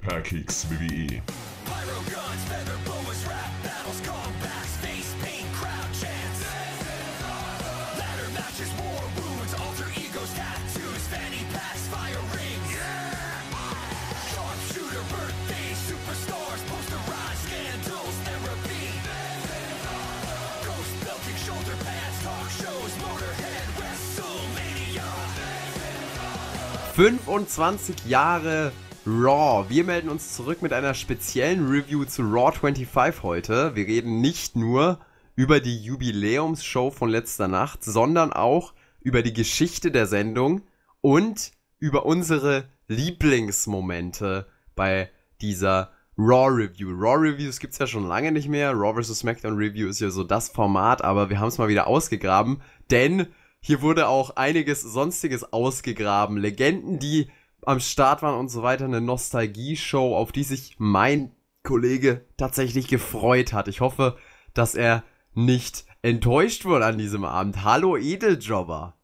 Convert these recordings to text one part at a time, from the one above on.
Perkix WWE. Pyro guns, feather boas, rap battles, comebacks, face paint, crowd chants. Ladder matches, war wounds, alter egos, tattoos, fanny packs, fire rings. Yeah! Sharpshooter, birthdays, superstars, posterized scandals, therapy. Ghost belting, shoulder pads, talk shows, motorhead, WrestleMania. 25 Jahre Raw. Wir melden uns zurück mit einer speziellen Review zu Raw 25 heute. Wir reden nicht nur über die Jubiläumsshow von letzter Nacht, sondern auch über die Geschichte der Sendung und über unsere Lieblingsmomente bei dieser Raw Review. Raw Reviews gibt es ja schon lange nicht mehr. Raw vs. SmackDown Review ist ja so das Format, aber wir haben es mal wieder ausgegraben, denn hier wurde auch einiges Sonstiges ausgegraben. Legenden, die am Start waren und so weiter, eine Nostalgie-Show, auf die sich mein Kollege tatsächlich gefreut hat. Ich hoffe, dass er nicht enttäuscht wurde an diesem Abend. Hallo Edeljobber.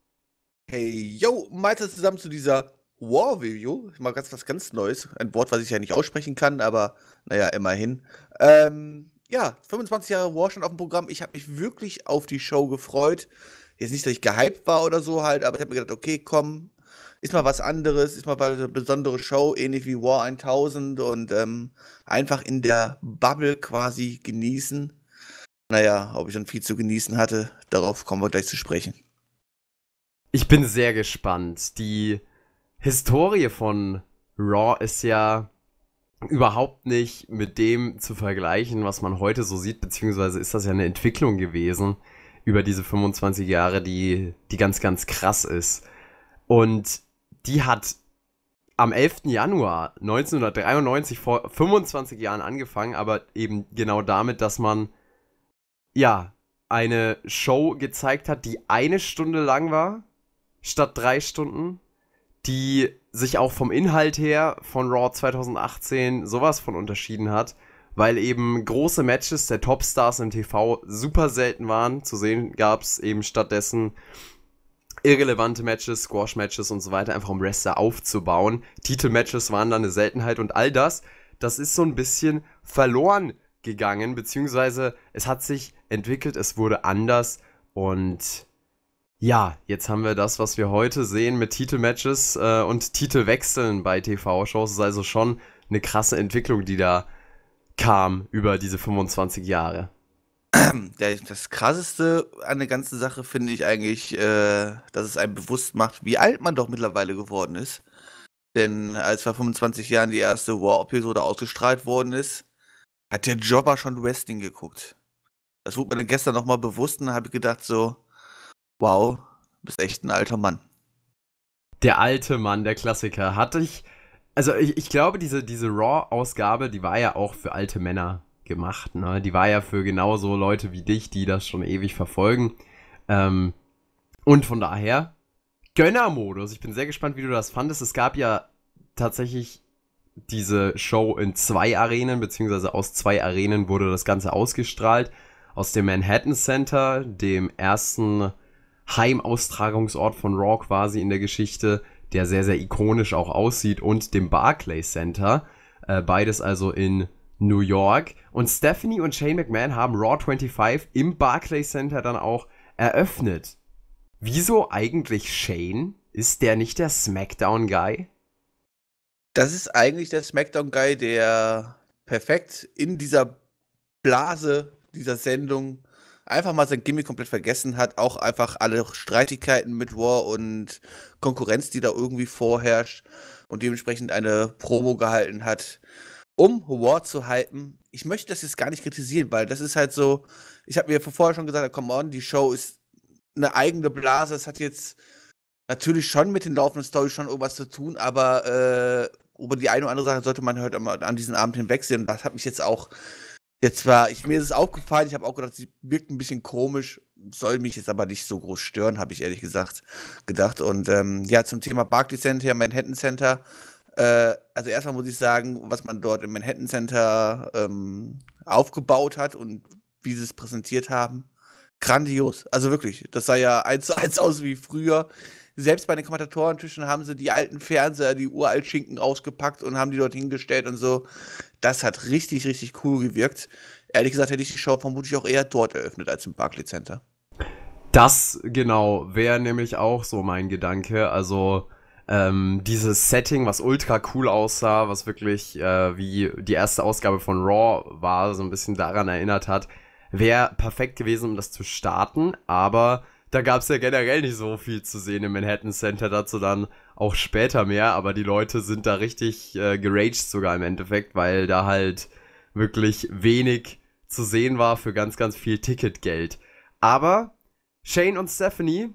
Hey, yo, meistens zusammen zu dieser war video Mal ganz was ganz Neues. Ein Wort, was ich ja nicht aussprechen kann, aber naja, immerhin. Ähm, ja, 25 Jahre War stand auf dem Programm. Ich habe mich wirklich auf die Show gefreut. Jetzt nicht, dass ich gehypt war oder so halt, aber ich habe mir gedacht, okay, komm, ist mal was anderes, ist mal eine besondere Show, ähnlich wie War 1000 und ähm, einfach in der Bubble quasi genießen. Naja, ob ich schon viel zu genießen hatte, darauf kommen wir gleich zu sprechen. Ich bin sehr gespannt. Die Historie von Raw ist ja überhaupt nicht mit dem zu vergleichen, was man heute so sieht, beziehungsweise ist das ja eine Entwicklung gewesen über diese 25 Jahre, die, die ganz, ganz krass ist. Und die hat am 11. Januar 1993 vor 25 Jahren angefangen, aber eben genau damit, dass man ja eine Show gezeigt hat, die eine Stunde lang war, statt drei Stunden, die sich auch vom Inhalt her von Raw 2018 sowas von unterschieden hat, weil eben große Matches der Topstars im TV super selten waren. Zu sehen gab es eben stattdessen irrelevante Matches, Squash-Matches und so weiter, einfach um Wrestler aufzubauen. Titel-Matches waren da eine Seltenheit und all das, das ist so ein bisschen verloren gegangen, beziehungsweise es hat sich entwickelt, es wurde anders und ja, jetzt haben wir das, was wir heute sehen mit Titelmatches äh, und Titelwechseln bei TV-Shows. ist also schon eine krasse Entwicklung, die da kam über diese 25 Jahre. der, das Krasseste an der ganzen Sache finde ich eigentlich, äh, dass es einem bewusst macht, wie alt man doch mittlerweile geworden ist. Denn als vor 25 Jahren die erste War-Episode ausgestrahlt worden ist, hat der Jobber schon Wrestling geguckt. Das wurde mir dann gestern nochmal bewusst und habe ich gedacht so, wow, bist echt ein alter Mann. Der alte Mann, der Klassiker. Hatte ich, also ich, ich glaube, diese, diese Raw-Ausgabe, die war ja auch für alte Männer gemacht. Ne? Die war ja für genauso Leute wie dich, die das schon ewig verfolgen. Ähm, und von daher, Gönnermodus. Ich bin sehr gespannt, wie du das fandest. Es gab ja tatsächlich diese Show in zwei Arenen, beziehungsweise aus zwei Arenen wurde das Ganze ausgestrahlt. Aus dem Manhattan Center, dem ersten Heimaustragungsort von Raw quasi in der Geschichte, der sehr, sehr ikonisch auch aussieht, und dem Barclay Center. Äh, beides also in New York. Und Stephanie und Shane McMahon haben Raw 25 im Barclay Center dann auch eröffnet. Wieso eigentlich Shane? Ist der nicht der SmackDown-Guy? Das ist eigentlich der SmackDown-Guy, der perfekt in dieser Blase dieser Sendung einfach mal sein Gimmick komplett vergessen hat. Auch einfach alle Streitigkeiten mit Raw und Konkurrenz, die da irgendwie vorherrscht und dementsprechend eine Promo gehalten hat, um War zu hypen, ich möchte das jetzt gar nicht kritisieren, weil das ist halt so, ich habe mir vorher schon gesagt, come on, die Show ist eine eigene Blase, es hat jetzt natürlich schon mit den laufenden Storys schon irgendwas zu tun, aber äh, über die eine oder andere Sache sollte man halt an diesem Abend hinwegsehen und das hat mich jetzt auch Jetzt war, ich, mir ist es aufgefallen, ich habe auch gedacht, sie wirkt ein bisschen komisch, soll mich jetzt aber nicht so groß stören, habe ich ehrlich gesagt gedacht. Und ähm, ja, zum Thema Barclays Center, Manhattan Center, äh, also erstmal muss ich sagen, was man dort im Manhattan Center ähm, aufgebaut hat und wie sie es präsentiert haben, grandios. Also wirklich, das sah ja eins zu eins aus wie früher. Selbst bei den Kommentatorentischen haben sie die alten Fernseher, die uralt Schinken rausgepackt und haben die dort hingestellt und so. Das hat richtig, richtig cool gewirkt. Ehrlich gesagt hätte ich die Show vermutlich auch eher dort eröffnet als im Barclay Center. Das genau wäre nämlich auch so mein Gedanke. Also ähm, dieses Setting, was ultra cool aussah, was wirklich äh, wie die erste Ausgabe von Raw war, so ein bisschen daran erinnert hat, wäre perfekt gewesen, um das zu starten, aber da gab es ja generell nicht so viel zu sehen im Manhattan Center, dazu dann auch später mehr, aber die Leute sind da richtig äh, geraged sogar im Endeffekt, weil da halt wirklich wenig zu sehen war für ganz, ganz viel Ticketgeld. Aber Shane und Stephanie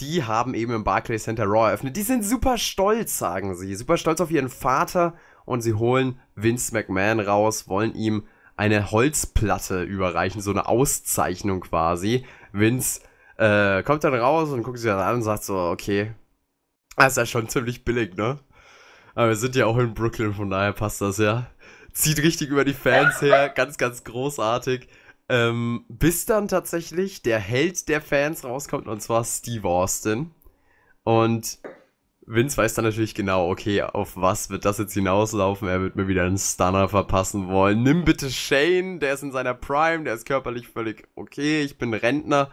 die haben eben im Barclays Center Raw eröffnet. Die sind super stolz, sagen sie. Super stolz auf ihren Vater und sie holen Vince McMahon raus, wollen ihm eine Holzplatte überreichen, so eine Auszeichnung quasi. Vince äh, kommt dann raus und guckt sich das an und sagt so, okay, das ist ja schon ziemlich billig, ne? Aber wir sind ja auch in Brooklyn, von daher passt das ja. Zieht richtig über die Fans her, ganz, ganz großartig. Ähm, bis dann tatsächlich der Held der Fans rauskommt, und zwar Steve Austin. Und Vince weiß dann natürlich genau, okay, auf was wird das jetzt hinauslaufen? Er wird mir wieder einen Stunner verpassen wollen. Nimm bitte Shane, der ist in seiner Prime, der ist körperlich völlig okay, ich bin Rentner.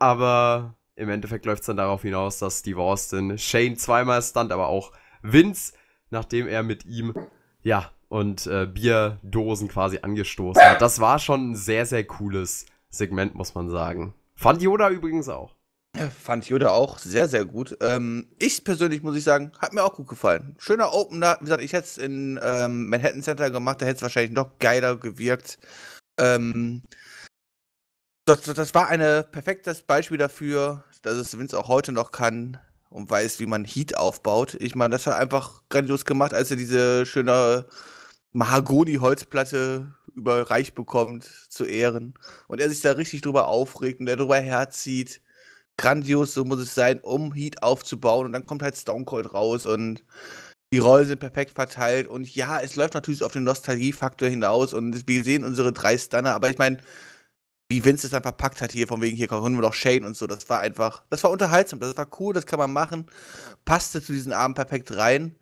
Aber im Endeffekt läuft es dann darauf hinaus, dass Steve Austin Shane zweimal stunt, aber auch Vince, nachdem er mit ihm, ja, und äh, Bierdosen quasi angestoßen hat. Das war schon ein sehr, sehr cooles Segment, muss man sagen. Fand Yoda übrigens auch. Fand Yoda auch sehr, sehr gut. Ähm, ich persönlich muss ich sagen, hat mir auch gut gefallen. Schöner Opener. Wie gesagt, ich hätte es in ähm, Manhattan Center gemacht, da hätte es wahrscheinlich noch geiler gewirkt. Ähm, das, das war ein perfektes Beispiel dafür, dass es Vince auch heute noch kann und weiß, wie man Heat aufbaut. Ich meine, das hat einfach grandios gemacht, als er diese schöne Mahagoni-Holzplatte überreicht bekommt zu Ehren und er sich da richtig drüber aufregt und er drüber herzieht. Grandios, so muss es sein, um Heat aufzubauen und dann kommt halt Stone Cold raus und die Rollen sind perfekt verteilt und ja, es läuft natürlich auf den Nostalgiefaktor hinaus und wir sehen unsere drei Stunner, aber ich meine, wie Vince es dann verpackt hat hier, von wegen hier kommen wir noch Shane und so, das war einfach, das war unterhaltsam, das war cool, das kann man machen, passte zu diesen Abend perfekt rein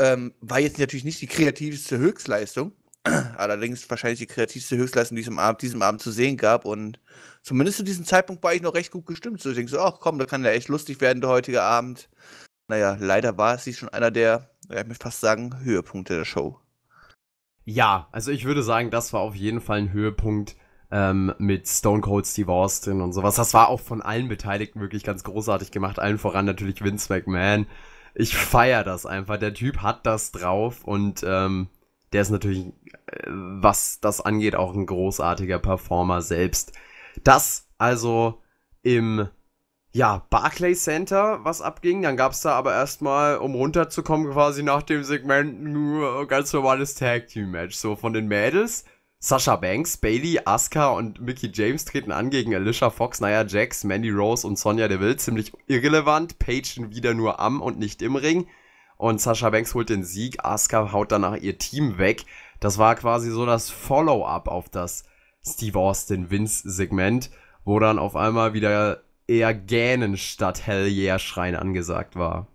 ähm, war jetzt natürlich nicht die kreativste Höchstleistung, allerdings wahrscheinlich die kreativste Höchstleistung, die es am Abend, diesem Abend zu sehen gab. Und zumindest zu diesem Zeitpunkt war ich noch recht gut gestimmt. So, ich denke so, ach komm, da kann ja echt lustig werden, der heutige Abend. Naja, leider war es schon einer der, ich möchte fast sagen, Höhepunkte der Show. Ja, also ich würde sagen, das war auf jeden Fall ein Höhepunkt. Ähm, mit Stone Cold Steve Austin und sowas. Das war auch von allen Beteiligten wirklich ganz großartig gemacht. Allen voran natürlich Vince McMahon, ich feiere das einfach. Der Typ hat das drauf und ähm, der ist natürlich, äh, was das angeht, auch ein großartiger Performer selbst. Das also im ja, Barclays Center, was abging. Dann gab es da aber erstmal, um runterzukommen, quasi nach dem Segment nur ganz normales Tag Team Match. So von den Mädels Sasha Banks, Bailey, Asuka und Mickey James treten an gegen Alicia Fox, Nia Jax, Mandy Rose und Sonja Deville. Ziemlich irrelevant. Page wieder nur am und nicht im Ring. Und Sasha Banks holt den Sieg. Asuka haut danach ihr Team weg. Das war quasi so das Follow-up auf das Steve Austin Vince Segment, wo dann auf einmal wieder eher Gähnen statt Hell Yeah Schreien angesagt war.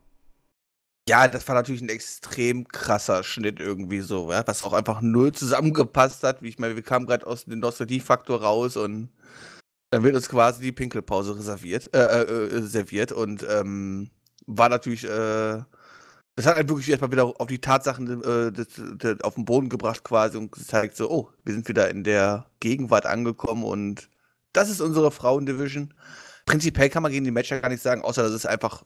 Ja, das war natürlich ein extrem krasser Schnitt irgendwie so, ja, was auch einfach null zusammengepasst hat. Wie ich meine, wir kamen gerade aus dem Nostalgie-Faktor raus und dann wird uns quasi die Pinkelpause reserviert, äh, äh, äh, serviert und ähm, war natürlich, äh, das hat einen wirklich erstmal wieder auf die Tatsachen äh, das, das auf den Boden gebracht quasi und gezeigt so, oh, wir sind wieder in der Gegenwart angekommen und das ist unsere Frauendivision. Prinzipiell kann man gegen die Matcher gar nicht sagen, außer dass es einfach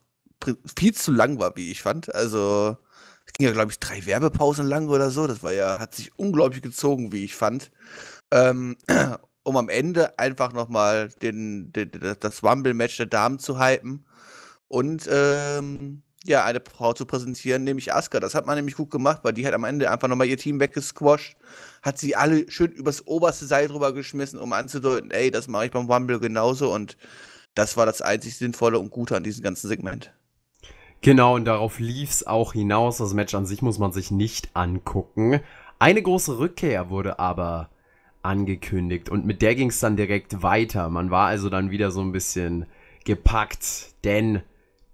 viel zu lang war, wie ich fand. Also, es ging ja, glaube ich, drei Werbepausen lang oder so. Das war ja, hat sich unglaublich gezogen, wie ich fand. Ähm, um am Ende einfach nochmal den, den, das wumble match der Damen zu hypen und ähm, ja, eine Frau zu präsentieren, nämlich Asuka. Das hat man nämlich gut gemacht, weil die hat am Ende einfach nochmal ihr Team weggesquasht, hat sie alle schön übers oberste Seil drüber geschmissen, um anzudeuten, ey, das mache ich beim Wumble genauso und das war das einzig Sinnvolle und Gute an diesem ganzen Segment. Genau, und darauf lief es auch hinaus. Das Match an sich muss man sich nicht angucken. Eine große Rückkehr wurde aber angekündigt und mit der ging es dann direkt weiter. Man war also dann wieder so ein bisschen gepackt, denn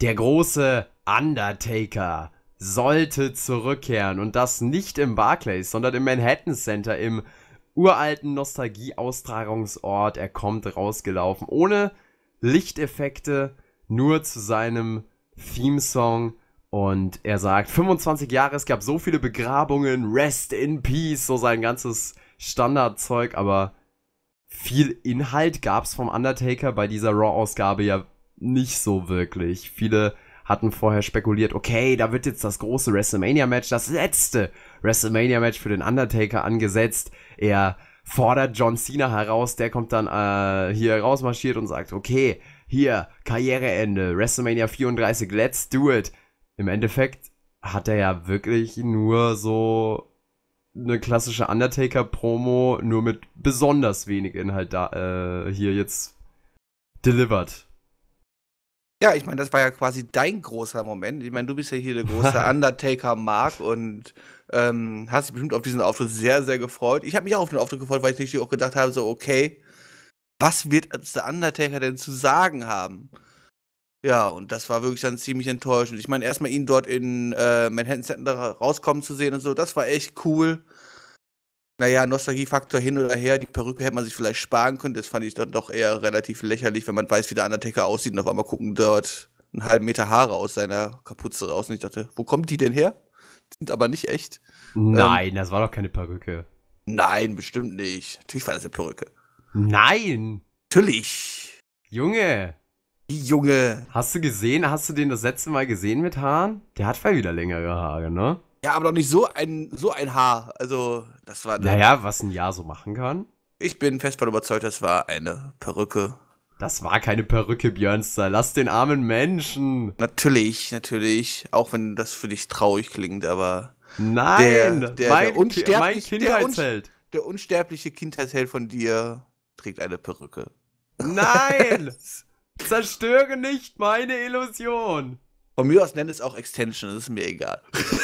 der große Undertaker sollte zurückkehren und das nicht im Barclays, sondern im Manhattan Center im uralten Nostalgie-Austragungsort. Er kommt rausgelaufen ohne Lichteffekte, nur zu seinem Theme-Song. Und er sagt, 25 Jahre, es gab so viele Begrabungen, Rest in Peace, so sein ganzes Standardzeug, aber viel Inhalt gab es vom Undertaker bei dieser Raw-Ausgabe ja nicht so wirklich. Viele hatten vorher spekuliert, okay, da wird jetzt das große WrestleMania-Match, das letzte WrestleMania-Match für den Undertaker angesetzt. Er fordert John Cena heraus, der kommt dann äh, hier rausmarschiert und sagt, okay, hier, Karriereende, WrestleMania 34, let's do it. Im Endeffekt hat er ja wirklich nur so eine klassische Undertaker-Promo, nur mit besonders wenig Inhalt da, äh, hier jetzt delivered. Ja, ich meine, das war ja quasi dein großer Moment. Ich meine, du bist ja hier der große Undertaker-Mark und ähm, hast dich bestimmt auf diesen Auftritt sehr, sehr gefreut. Ich habe mich auch auf den Auftritt gefreut, weil ich natürlich auch gedacht habe, so, okay, was wird der Undertaker denn zu sagen haben? Ja, und das war wirklich dann ziemlich enttäuschend. Ich meine, erstmal ihn dort in äh, Manhattan Center rauskommen zu sehen und so, das war echt cool. Naja, Nostalgiefaktor hin oder her, die Perücke hätte man sich vielleicht sparen können. Das fand ich dann doch eher relativ lächerlich, wenn man weiß, wie der Undertaker aussieht und auf einmal gucken dort einen halben Meter Haare aus seiner Kapuze raus. Und ich dachte, wo kommen die denn her? Sind aber nicht echt. Nein, ähm, das war doch keine Perücke. Nein, bestimmt nicht. Natürlich war das eine Perücke. Nein! Natürlich! Junge! Die Junge! Hast du gesehen, hast du den das letzte Mal gesehen mit Haaren? Der hat mal wieder längere Haare, ne? Ja, aber doch nicht so ein, so ein Haar. Also, das war. Naja, was ein Jahr so machen kann. Ich bin fest von überzeugt, das war eine Perücke. Das war keine Perücke, Björnster. Lass den armen Menschen. Natürlich, natürlich. Auch wenn das für dich traurig klingt, aber. Nein, der, der, mein, der, der Kindheitsheld. Der, un der unsterbliche Kindheitsheld von dir trägt eine Perücke. Nein! Zerstöre nicht meine Illusion! Von mir aus nennt es auch Extension, das ist mir egal.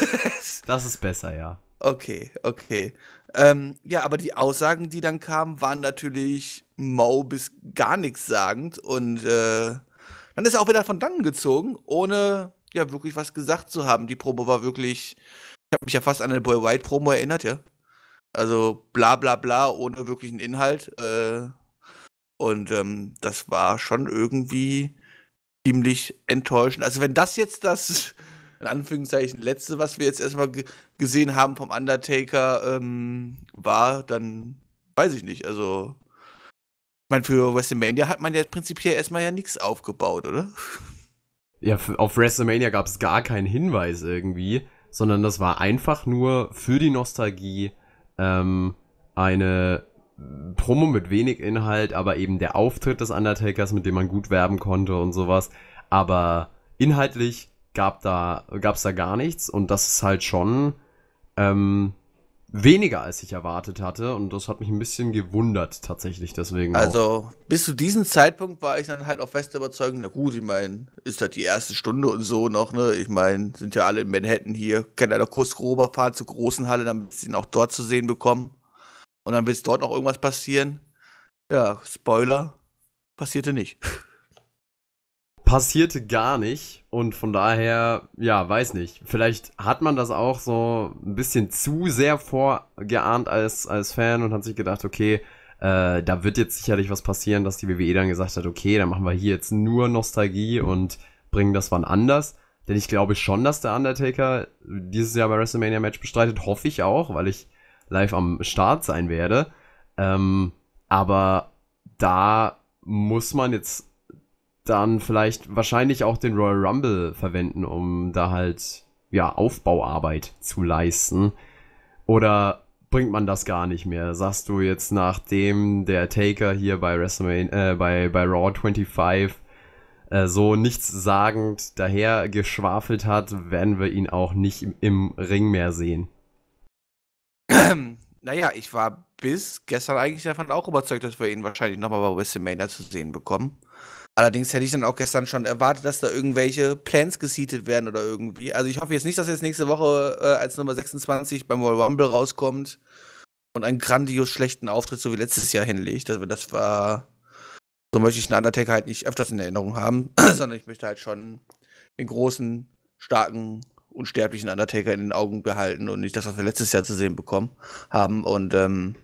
das ist besser, ja. Okay, okay. Ähm, ja, aber die Aussagen, die dann kamen, waren natürlich mau bis gar nichts sagend und äh, dann ist er auch wieder von dann gezogen, ohne ja wirklich was gesagt zu haben. Die Promo war wirklich, ich habe mich ja fast an eine Boy White Promo erinnert, ja. Also bla bla bla ohne wirklichen Inhalt. Äh, und ähm, das war schon irgendwie ziemlich enttäuschend. Also wenn das jetzt das, in Anführungszeichen, letzte, was wir jetzt erstmal gesehen haben vom Undertaker ähm, war, dann weiß ich nicht. Also, ich meine, für WrestleMania hat man ja prinzipiell erstmal ja nichts aufgebaut, oder? Ja, auf WrestleMania gab es gar keinen Hinweis irgendwie, sondern das war einfach nur für die Nostalgie ähm, eine Promo mit wenig Inhalt, aber eben der Auftritt des Undertakers, mit dem man gut werben konnte und sowas. Aber inhaltlich gab da gab's da gar nichts und das ist halt schon ähm, weniger, als ich erwartet hatte. Und das hat mich ein bisschen gewundert tatsächlich deswegen. Also auch. bis zu diesem Zeitpunkt war ich dann halt auch fest überzeugt, na gut, ich meine, ist halt die erste Stunde und so noch, ne? Ich meine, sind ja alle in Manhattan hier, kann einer noch kurz fahren zur großen Halle, damit sie ihn auch dort zu sehen bekommen. Und dann wird dort noch irgendwas passieren. Ja, Spoiler, passierte nicht. passierte gar nicht. Und von daher, ja, weiß nicht. Vielleicht hat man das auch so ein bisschen zu sehr vorgeahnt als, als Fan und hat sich gedacht, okay, äh, da wird jetzt sicherlich was passieren, dass die WWE dann gesagt hat, okay, dann machen wir hier jetzt nur Nostalgie und bringen das wann anders. Denn ich glaube schon, dass der Undertaker dieses Jahr bei WrestleMania Match bestreitet. Hoffe ich auch, weil ich live am Start sein werde. Ähm, aber da muss man jetzt dann vielleicht wahrscheinlich auch den Royal Rumble verwenden, um da halt ja Aufbauarbeit zu leisten. Oder bringt man das gar nicht mehr? Sagst du jetzt, nachdem der Taker hier bei WrestleMania, äh, bei, bei Raw 25 äh, so nichtssagend daher geschwafelt hat, werden wir ihn auch nicht im, im Ring mehr sehen. Naja, ich war bis gestern eigentlich davon auch überzeugt, dass wir ihn wahrscheinlich nochmal bei WrestleMania zu sehen bekommen. Allerdings hätte ich dann auch gestern schon erwartet, dass da irgendwelche Plans gesietet werden oder irgendwie. Also ich hoffe jetzt nicht, dass er jetzt nächste Woche äh, als Nummer 26 beim Royal Rumble rauskommt und einen grandios schlechten Auftritt so wie letztes Jahr hinlegt. Also das war, so möchte ich einen Undertaker halt nicht öfters in Erinnerung haben, sondern ich möchte halt schon den großen, starken, unsterblichen Undertaker in den Augen behalten und nicht das, was wir letztes Jahr zu sehen bekommen haben. Und ähm,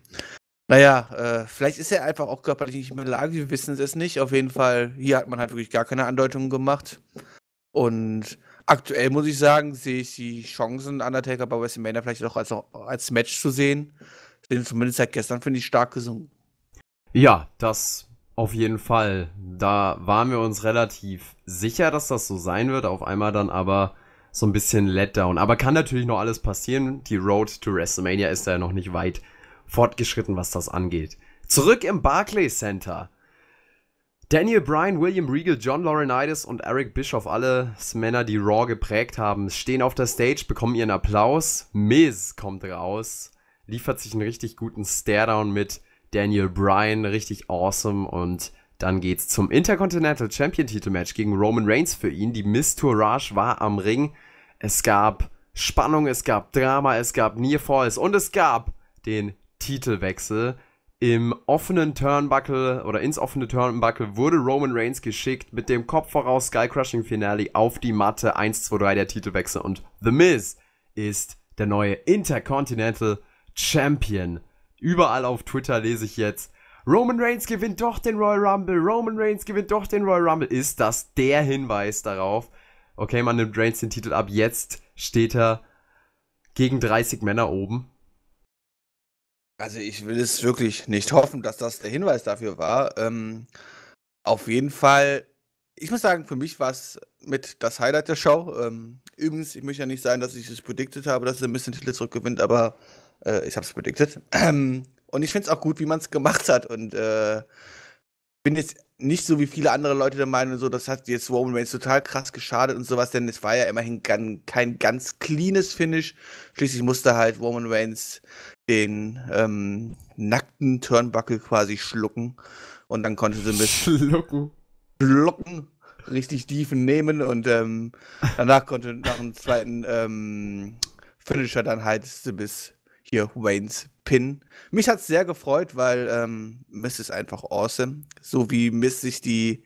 naja, äh, vielleicht ist er einfach auch körperlich nicht in der Lage, wir wissen es nicht. Auf jeden Fall, hier hat man halt wirklich gar keine Andeutungen gemacht. Und aktuell muss ich sagen, sehe ich die Chancen, Undertaker bei WrestleMania vielleicht auch als, als Match zu sehen. Den zumindest seit gestern finde ich stark gesungen. Ja, das auf jeden Fall. Da waren wir uns relativ sicher, dass das so sein wird. Auf einmal dann aber so ein bisschen Letdown. Aber kann natürlich noch alles passieren. Die Road to WrestleMania ist da ja noch nicht weit fortgeschritten, was das angeht. Zurück im Barclays Center. Daniel Bryan, William Regal, John Laurinaitis und Eric Bischoff, alles Männer, die Raw geprägt haben, stehen auf der Stage, bekommen ihren Applaus. Miz kommt raus, liefert sich einen richtig guten Staredown mit Daniel Bryan, richtig awesome. Und dann geht's zum Intercontinental Champion Titelmatch gegen Roman Reigns für ihn. Die Miss Tourage war am Ring. Es gab Spannung, es gab Drama, es gab Nearfalls und es gab den Titelwechsel. Im offenen Turnbuckle oder ins offene Turnbuckle wurde Roman Reigns geschickt mit dem Kopf voraus Skycrushing Finale auf die Matte 1, 2, 3 der Titelwechsel und The Miz ist der neue Intercontinental Champion. Überall auf Twitter lese ich jetzt, Roman Reigns gewinnt doch den Royal Rumble, Roman Reigns gewinnt doch den Royal Rumble. Ist das der Hinweis darauf? Okay, man nimmt Reigns den Titel ab, jetzt steht er gegen 30 Männer oben. Also ich will es wirklich nicht hoffen, dass das der Hinweis dafür war. Ähm, auf jeden Fall, ich muss sagen, für mich war es mit das Highlight der Show. Ähm, übrigens, ich möchte ja nicht sagen, dass ich es prediktet habe, dass er ein bisschen Titel zurückgewinnt, aber äh, ich habe es prediktet. Ähm, und ich finde es auch gut, wie man es gemacht hat. Und äh, bin jetzt nicht so wie viele andere Leute der Meinung, so, das hat jetzt Roman Reigns total krass geschadet und sowas, denn es war ja immerhin kein, kein ganz cleanes Finish. Schließlich musste halt Roman Reigns den ähm, nackten Turnbuckle quasi schlucken. Und dann konnte sie mit schlucken, schlucken richtig tiefen nehmen. Und ähm, danach konnte nach dem zweiten ähm, Finisher dann halt sie bis hier Waynes Pin. Mich hat es sehr gefreut, weil ähm, Miss ist einfach awesome. So wie Miss sich die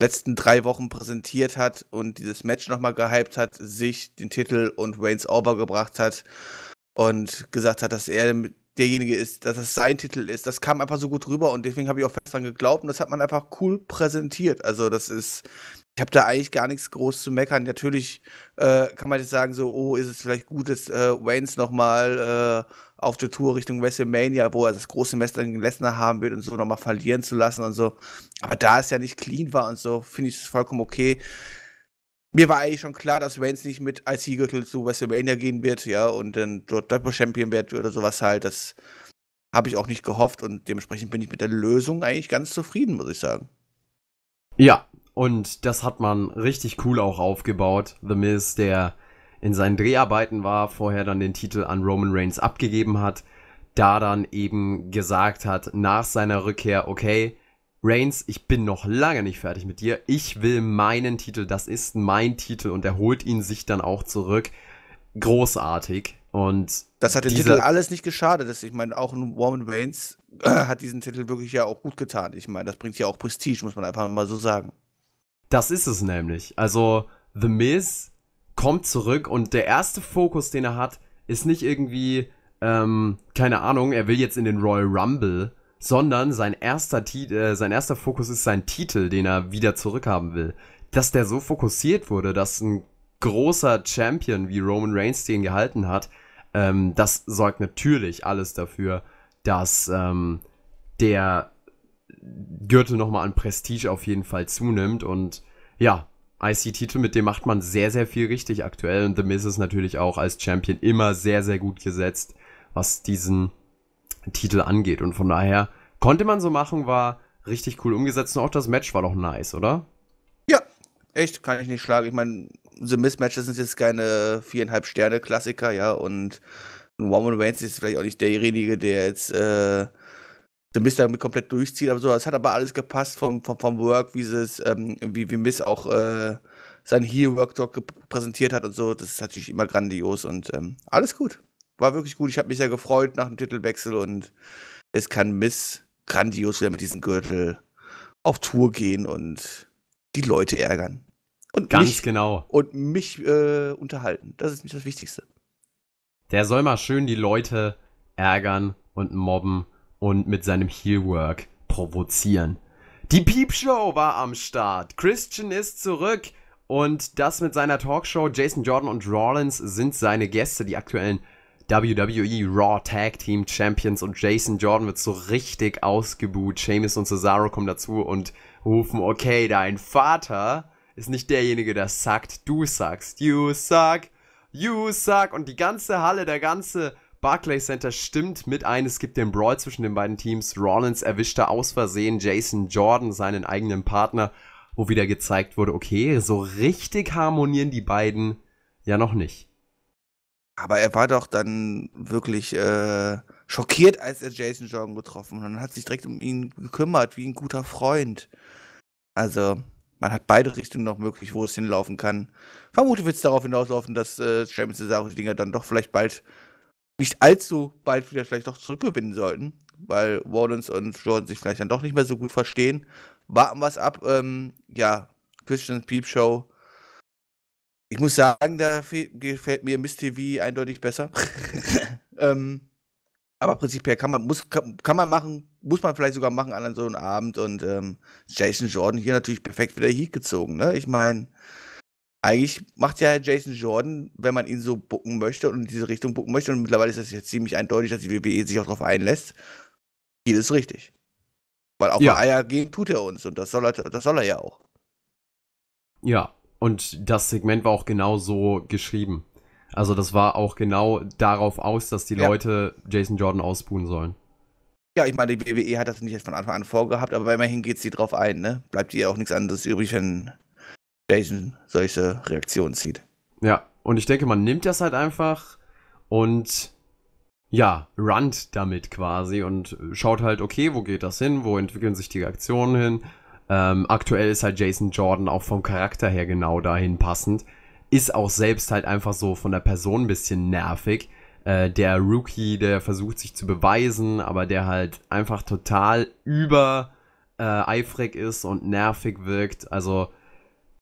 letzten drei Wochen präsentiert hat und dieses Match nochmal gehypt hat, sich den Titel und Waynes Ober gebracht hat und gesagt hat, dass er derjenige ist, dass das sein Titel ist. Das kam einfach so gut rüber und deswegen habe ich auch fest daran geglaubt und das hat man einfach cool präsentiert. Also das ist, ich habe da eigentlich gar nichts groß zu meckern. Natürlich äh, kann man jetzt sagen, so, oh, ist es vielleicht gut, dass äh, Waynes nochmal äh, auf der Tour Richtung WrestleMania, wo er das große Messer gegen Lesnar haben wird und so nochmal verlieren zu lassen und so. Aber da es ja nicht clean war und so, finde ich es vollkommen okay mir war eigentlich schon klar, dass Reigns nicht mit IC-Gürtel zu WrestleMania gehen wird, ja, und dann dort Double Champion wird oder sowas halt. Das habe ich auch nicht gehofft und dementsprechend bin ich mit der Lösung eigentlich ganz zufrieden, muss ich sagen. Ja, und das hat man richtig cool auch aufgebaut. The Miz, der in seinen Dreharbeiten war, vorher dann den Titel an Roman Reigns abgegeben hat, da dann eben gesagt hat, nach seiner Rückkehr, okay, Reigns, ich bin noch lange nicht fertig mit dir. Ich will meinen Titel, das ist mein Titel und er holt ihn sich dann auch zurück. Großartig. Und das hat dem Titel alles nicht geschadet. Das, ich meine, auch ein Roman Reigns äh, hat diesen Titel wirklich ja auch gut getan. Ich meine, das bringt ja auch Prestige, muss man einfach mal so sagen. Das ist es nämlich. Also, The Miz kommt zurück und der erste Fokus, den er hat, ist nicht irgendwie, ähm, keine Ahnung, er will jetzt in den Royal Rumble sondern sein erster, Ti äh, sein erster Fokus ist sein Titel, den er wieder zurückhaben will. Dass der so fokussiert wurde, dass ein großer Champion wie Roman Reigns den gehalten hat, ähm, das sorgt natürlich alles dafür, dass ähm, der Gürtel nochmal an Prestige auf jeden Fall zunimmt. Und ja, IC-Titel, mit dem macht man sehr, sehr viel richtig aktuell. Und The Miz ist natürlich auch als Champion immer sehr, sehr gut gesetzt, was diesen Titel angeht. Und von daher konnte man so machen, war richtig cool umgesetzt. Und auch das Match war doch nice, oder? Ja, echt, kann ich nicht schlagen. Ich meine, The Mismatches sind jetzt keine viereinhalb Sterne Klassiker, ja. Und Roman Reigns ist vielleicht auch nicht derjenige, der jetzt äh, The Miss damit komplett durchzieht, aber so. Es hat aber alles gepasst vom, vom, vom Work, wie, es, ähm, wie, wie Miss auch äh, sein Heel-Work talk präsentiert hat und so. Das ist natürlich immer grandios und ähm, alles gut war wirklich gut. Ich habe mich sehr gefreut nach dem Titelwechsel und es kann Miss grandios wieder mit diesem Gürtel auf Tour gehen und die Leute ärgern. Und Ganz mich, genau. Und mich äh, unterhalten. Das ist nicht das Wichtigste. Der soll mal schön die Leute ärgern und mobben und mit seinem Heelwork provozieren. Die Peepshow war am Start. Christian ist zurück. Und das mit seiner Talkshow. Jason Jordan und Rawlins sind seine Gäste, die aktuellen WWE Raw Tag Team Champions und Jason Jordan wird so richtig ausgebuht. Seamus und Cesaro kommen dazu und rufen, okay, dein Vater ist nicht derjenige, der sagt, du sagst, you suck, you suck und die ganze Halle, der ganze Barclays Center stimmt mit ein. Es gibt den Brawl zwischen den beiden Teams. Rollins erwischt da aus Versehen Jason Jordan, seinen eigenen Partner, wo wieder gezeigt wurde, okay, so richtig harmonieren die beiden ja noch nicht. Aber er war doch dann wirklich äh, schockiert, als er Jason Jordan getroffen hat und hat sich direkt um ihn gekümmert, wie ein guter Freund. Also, man hat beide Richtungen noch möglich, wo es hinlaufen kann. Vermutlich wird es darauf hinauslaufen, dass äh, James Cesaro die Dinger dann doch vielleicht bald, nicht allzu bald wieder vielleicht doch zurückgewinnen sollten, weil Wallens und Jordan sich vielleicht dann doch nicht mehr so gut verstehen. Warten wir es ab. Ähm, ja, Christian Peep Show ich muss sagen, da gefällt mir Miss TV eindeutig besser. ähm, aber prinzipiell kann man, muss, kann, kann, man machen, muss man vielleicht sogar machen an so einem Abend. Und ähm, Jason Jordan hier natürlich perfekt wieder Heat gezogen. Ne? Ich meine, eigentlich macht ja Jason Jordan, wenn man ihn so bucken möchte und in diese Richtung bucken möchte, und mittlerweile ist das jetzt ziemlich eindeutig, dass die WWE sich auch darauf einlässt, geht es richtig. Weil auch ja. bei Eier gegen tut er uns und das soll er, das soll er ja auch. Ja, und das Segment war auch genau so geschrieben. Also das war auch genau darauf aus, dass die ja. Leute Jason Jordan ausbuhen sollen. Ja, ich meine, die WWE hat das nicht von Anfang an vorgehabt, aber immerhin geht sie drauf ein, ne? Bleibt ihr auch nichts anderes übrig, wenn Jason solche Reaktionen zieht. Ja, und ich denke, man nimmt das halt einfach und ja, runnt damit quasi und schaut halt, okay, wo geht das hin, wo entwickeln sich die Aktionen hin, ähm, aktuell ist halt Jason Jordan auch vom Charakter her genau dahin passend. Ist auch selbst halt einfach so von der Person ein bisschen nervig. Äh, der Rookie, der versucht sich zu beweisen, aber der halt einfach total übereifrig äh, ist und nervig wirkt. Also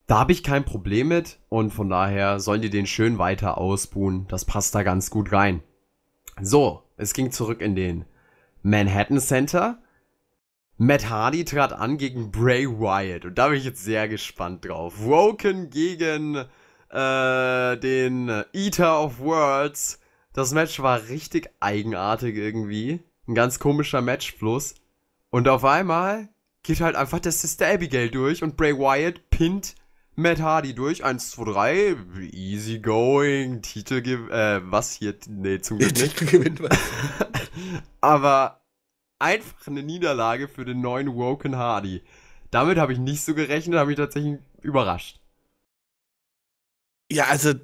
da habe ich kein Problem mit und von daher sollen die den schön weiter ausbuhen. Das passt da ganz gut rein. So, es ging zurück in den Manhattan Center Matt Hardy trat an gegen Bray Wyatt und da bin ich jetzt sehr gespannt drauf. Woken gegen äh, den Eater of Worlds. Das Match war richtig eigenartig irgendwie. Ein ganz komischer Matchfluss. Und auf einmal geht halt einfach der Sister Abigail durch und Bray Wyatt pinnt Matt Hardy durch. 1, 2, 3. Easy going. Titel, äh, was hier? Nee, zum Glück nicht. Titel gewinnt was. Aber einfach eine Niederlage für den neuen Woken Hardy. Damit habe ich nicht so gerechnet, habe ich tatsächlich überrascht. Ja, also,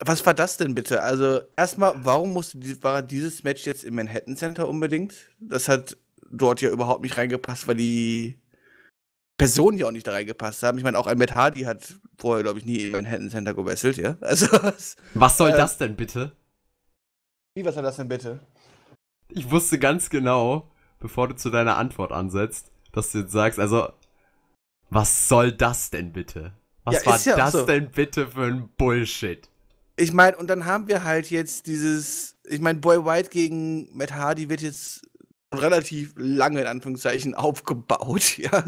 was war das denn bitte? Also, erstmal, warum musste war dieses Match jetzt im Manhattan Center unbedingt? Das hat dort ja überhaupt nicht reingepasst, weil die Personen ja auch nicht da reingepasst haben. Ich meine, auch ein Matt Hardy hat vorher, glaube ich, nie im Manhattan Center gewesselt, ja? Also, was soll äh, das denn bitte? Wie, was soll das denn bitte? ich wusste ganz genau, bevor du zu deiner Antwort ansetzt, dass du jetzt sagst, also, was soll das denn bitte? Was ja, war ja das so. denn bitte für ein Bullshit? Ich meine, und dann haben wir halt jetzt dieses, ich meine, Boy White gegen Matt Hardy wird jetzt relativ lange in Anführungszeichen aufgebaut, ja.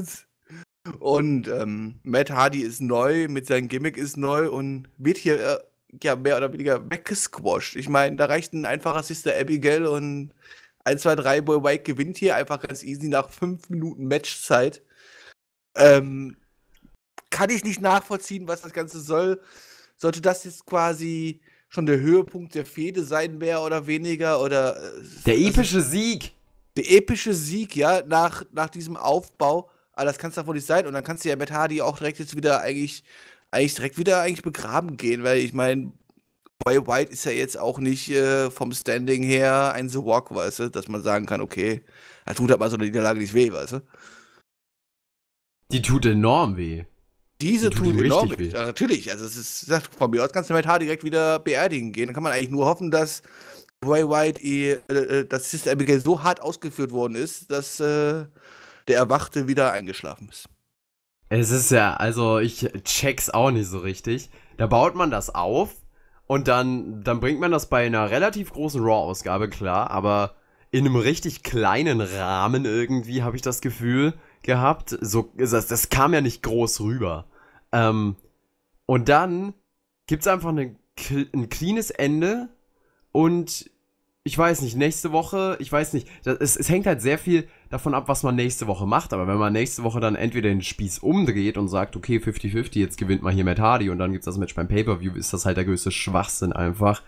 Und ähm, Matt Hardy ist neu, mit seinem Gimmick ist neu und wird hier äh, ja mehr oder weniger weggesquashed. Ich meine, da reicht ein einfacher Sister Abigail und 1, 2, 3 Boy White gewinnt hier einfach ganz easy nach 5 Minuten Matchzeit. Ähm, kann ich nicht nachvollziehen, was das Ganze soll. Sollte das jetzt quasi schon der Höhepunkt der Fehde sein, mehr oder weniger? Oder, äh, der also, epische Sieg! Der epische Sieg, ja, nach, nach diesem Aufbau. Aber das kann es davon nicht sein. Und dann kannst du ja mit Hardy auch direkt jetzt wieder eigentlich eigentlich direkt wieder eigentlich begraben gehen, weil ich meine, Boy White ist ja jetzt auch nicht äh, vom Standing her ein The Walk, weißt du, dass man sagen kann, okay, er tut halt mal so eine Niederlage nicht weh, weißt du. Die tut enorm weh. Diese die tut, tut enorm weh. weh. Ja, natürlich, also es ist, sagt, von mir aus kannst du mit H direkt wieder beerdigen gehen. Dann kann man eigentlich nur hoffen, dass Boy White, äh, äh dass Sister Abigail so hart ausgeführt worden ist, dass äh, der Erwachte wieder eingeschlafen ist. Es ist ja, also ich check's auch nicht so richtig. Da baut man das auf und dann, dann bringt man das bei einer relativ großen Raw-Ausgabe, klar, aber in einem richtig kleinen Rahmen irgendwie, habe ich das Gefühl gehabt. So, das, das kam ja nicht groß rüber. Ähm, und dann gibt's einfach eine, ein cleanes Ende und ich weiß nicht, nächste Woche, ich weiß nicht, das, es, es hängt halt sehr viel davon ab, was man nächste Woche macht, aber wenn man nächste Woche dann entweder den Spieß umdreht und sagt, okay, 50-50, jetzt gewinnt man hier Matt Hardy und dann gibt es das Match beim Pay-Per-View, ist das halt der größte Schwachsinn einfach.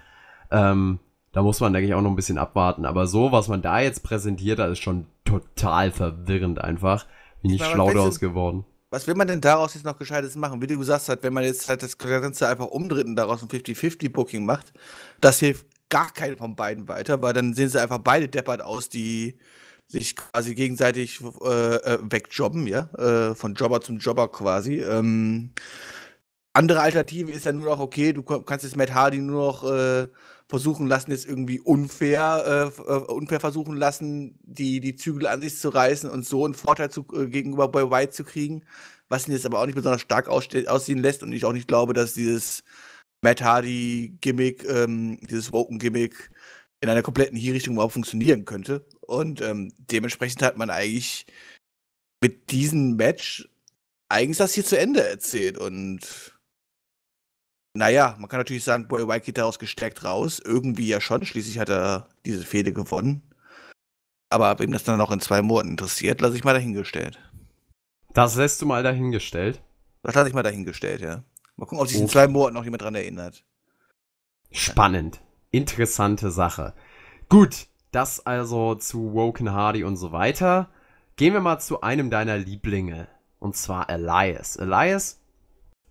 Ähm, da muss man, denke ich, auch noch ein bisschen abwarten, aber so, was man da jetzt präsentiert hat, ist schon total verwirrend einfach. Bin ich, ich schlau daraus geworden was will man denn daraus jetzt noch Gescheites machen? Wie du gesagt hast, wenn man jetzt halt das Ganze einfach umdreht und daraus ein 50-50-Booking macht, das hilft gar keine von beiden weiter, weil dann sehen sie einfach beide deppert aus, die sich quasi gegenseitig äh, äh wegjobben, ja, äh, von Jobber zum Jobber quasi. Ähm, andere Alternative ist dann nur noch, okay, du kannst jetzt Matt Hardy nur noch äh, versuchen lassen, jetzt irgendwie unfair, äh, äh, unfair versuchen lassen, die, die Zügel an sich zu reißen und so einen Vorteil zu, äh, gegenüber Boy White zu kriegen, was ihn jetzt aber auch nicht besonders stark aussehen lässt und ich auch nicht glaube, dass dieses Matt Hardy-Gimmick, ähm, dieses Woken-Gimmick in einer kompletten Hier-Richtung überhaupt funktionieren könnte. Und ähm, dementsprechend hat man eigentlich mit diesem Match eigentlich das hier zu Ende erzählt. Und naja, man kann natürlich sagen, Boy White geht daraus gestärkt raus. Irgendwie ja schon, schließlich hat er diese Fehde gewonnen. Aber ob ihm das dann noch in zwei Monaten interessiert, lasse ich mal dahingestellt. Das lässt du mal dahingestellt. Das lasse ich mal dahingestellt, ja. Mal gucken, ob sich in oh. zwei Monaten noch jemand dran erinnert. Spannend. Interessante Sache. Gut, das also zu Woken Hardy und so weiter. Gehen wir mal zu einem deiner Lieblinge. Und zwar Elias. Elias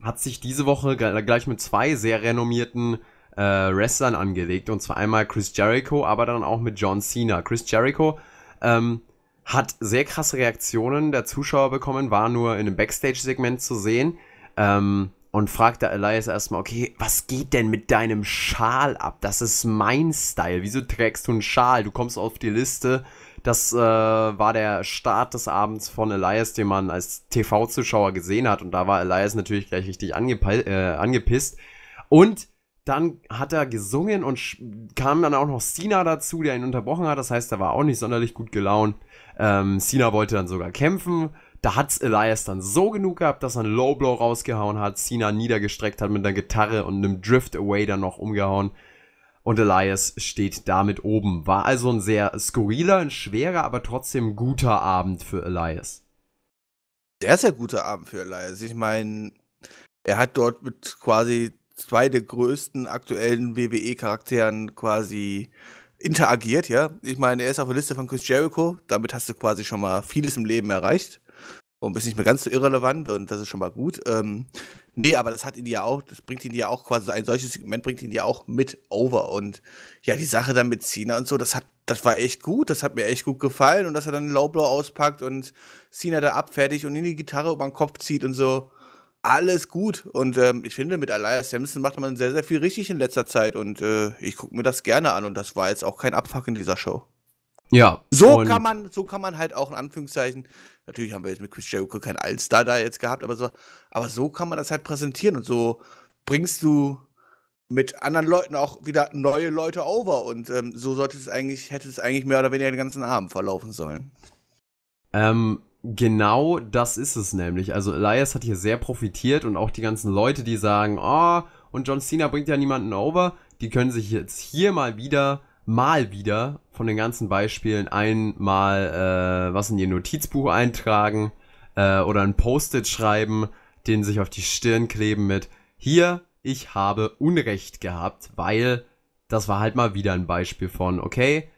hat sich diese Woche gleich mit zwei sehr renommierten äh, Wrestlern angelegt. Und zwar einmal Chris Jericho, aber dann auch mit John Cena. Chris Jericho ähm, hat sehr krasse Reaktionen der Zuschauer bekommen, war nur in einem Backstage-Segment zu sehen. Ähm, und fragte Elias erstmal, okay, was geht denn mit deinem Schal ab? Das ist mein Style. Wieso trägst du einen Schal? Du kommst auf die Liste. Das äh, war der Start des Abends von Elias, den man als TV-Zuschauer gesehen hat. Und da war Elias natürlich gleich richtig äh, angepisst. Und dann hat er gesungen und kam dann auch noch Sina dazu, der ihn unterbrochen hat. Das heißt, er war auch nicht sonderlich gut gelaunt. Ähm, Sina wollte dann sogar kämpfen da hat es Elias dann so genug gehabt, dass er einen Low Blow rausgehauen hat, Cena niedergestreckt hat mit einer Gitarre und einem Drift Away dann noch umgehauen. Und Elias steht damit oben. War also ein sehr skurriler, ein schwerer, aber trotzdem guter Abend für Elias. Sehr, sehr guter Abend für Elias. Ich meine, er hat dort mit quasi zwei der größten aktuellen WWE-Charakteren quasi interagiert, ja. Ich meine, er ist auf der Liste von Chris Jericho, damit hast du quasi schon mal vieles im Leben erreicht und ist nicht mehr ganz so irrelevant und das ist schon mal gut. Ähm, nee, aber das hat ihn ja auch, das bringt ihn ja auch quasi, ein solches Segment bringt ihn ja auch mit over und ja, die Sache dann mit Cena und so, das hat, das war echt gut, das hat mir echt gut gefallen und dass er dann Lowblow auspackt und Cena da abfertigt und ihn die Gitarre über den Kopf zieht und so. Alles gut und ähm, ich finde, mit Alaya Samson macht man sehr, sehr viel richtig in letzter Zeit und äh, ich gucke mir das gerne an und das war jetzt auch kein Abfuck in dieser Show. Ja. So kann man, so kann man halt auch in Anführungszeichen Natürlich haben wir jetzt mit Chris Jericho kein Allstar da jetzt gehabt, aber so, aber so kann man das halt präsentieren und so bringst du mit anderen Leuten auch wieder neue Leute over und ähm, so sollte es eigentlich, hätte es eigentlich mehr oder weniger den ganzen Abend verlaufen sollen. Ähm, genau das ist es nämlich. Also Elias hat hier sehr profitiert und auch die ganzen Leute, die sagen, oh, und John Cena bringt ja niemanden over, die können sich jetzt hier mal wieder mal wieder von den ganzen Beispielen einmal äh, was in ihr Notizbuch eintragen äh, oder ein Post-it schreiben, den sich auf die Stirn kleben mit hier, ich habe Unrecht gehabt, weil das war halt mal wieder ein Beispiel von, okay,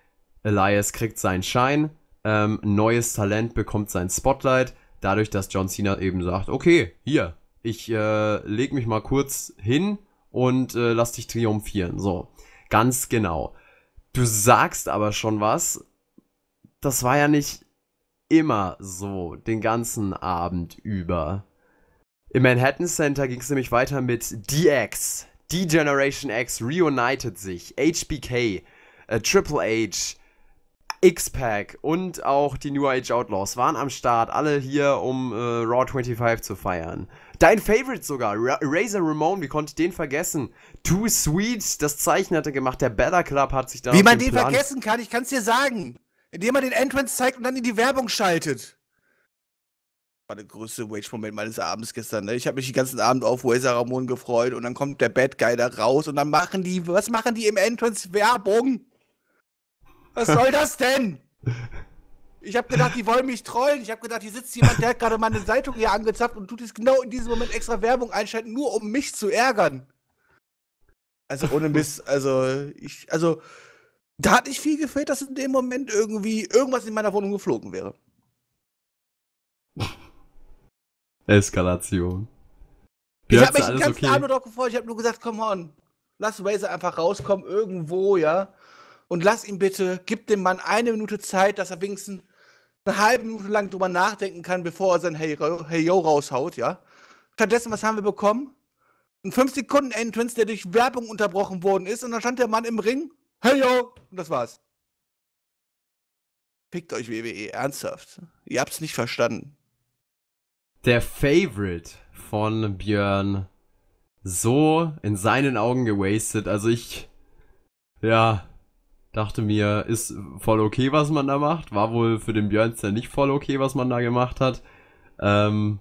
Elias kriegt seinen Schein, ähm, neues Talent bekommt sein Spotlight, dadurch, dass John Cena eben sagt, okay, hier, ich äh, leg mich mal kurz hin und äh, lass dich triumphieren. So, ganz genau du sagst aber schon was. Das war ja nicht immer so, den ganzen Abend über. Im Manhattan Center ging es nämlich weiter mit DX. D-Generation X reunited sich. HBK, äh, Triple H, X-Pack und auch die New Age Outlaws waren am Start, alle hier, um äh, Raw 25 zu feiern. Dein Favorite sogar, Ra Razor Ramon, wie konnte ich den vergessen? Too Sweet, das Zeichen hat er gemacht, der Better Club hat sich da. Wie man den, den vergessen kann, ich kann's dir sagen. Indem man den Entrance zeigt und dann in die Werbung schaltet. War der größte Wage-Moment meines Abends gestern. Ne? Ich habe mich den ganzen Abend auf Razor Ramon gefreut und dann kommt der Bad Guy da raus und dann machen die, was machen die im Entrance? Werbung? Was soll das denn? Ich habe gedacht, die wollen mich trollen. Ich habe gedacht, hier sitzt jemand, der hat gerade meine Zeitung hier angezapft und tut es genau in diesem Moment extra Werbung einschalten, nur um mich zu ärgern. Also ohne Mist, also ich, also da hat nicht viel gefehlt, dass in dem Moment irgendwie irgendwas in meiner Wohnung geflogen wäre. Eskalation. ich habe mich den ganzen okay. Abend darauf gefreut. Ich habe nur gesagt, komm on, lass Razer einfach rauskommen irgendwo, ja und lass ihn bitte, gib dem Mann eine Minute Zeit, dass er wenigstens eine halbe Minute lang drüber nachdenken kann, bevor er sein Hey, hey Yo raushaut, ja. Stattdessen, was haben wir bekommen? Ein 5-Sekunden-Entrance, der durch Werbung unterbrochen worden ist und dann stand der Mann im Ring, Hey Yo! Und das war's. Fickt euch WWE, ernsthaft. Ihr habt's nicht verstanden. Der Favorite von Björn so in seinen Augen gewastet. Also ich. Ja, Dachte mir, ist voll okay, was man da macht. War wohl für den Björnster nicht voll okay, was man da gemacht hat. Ähm,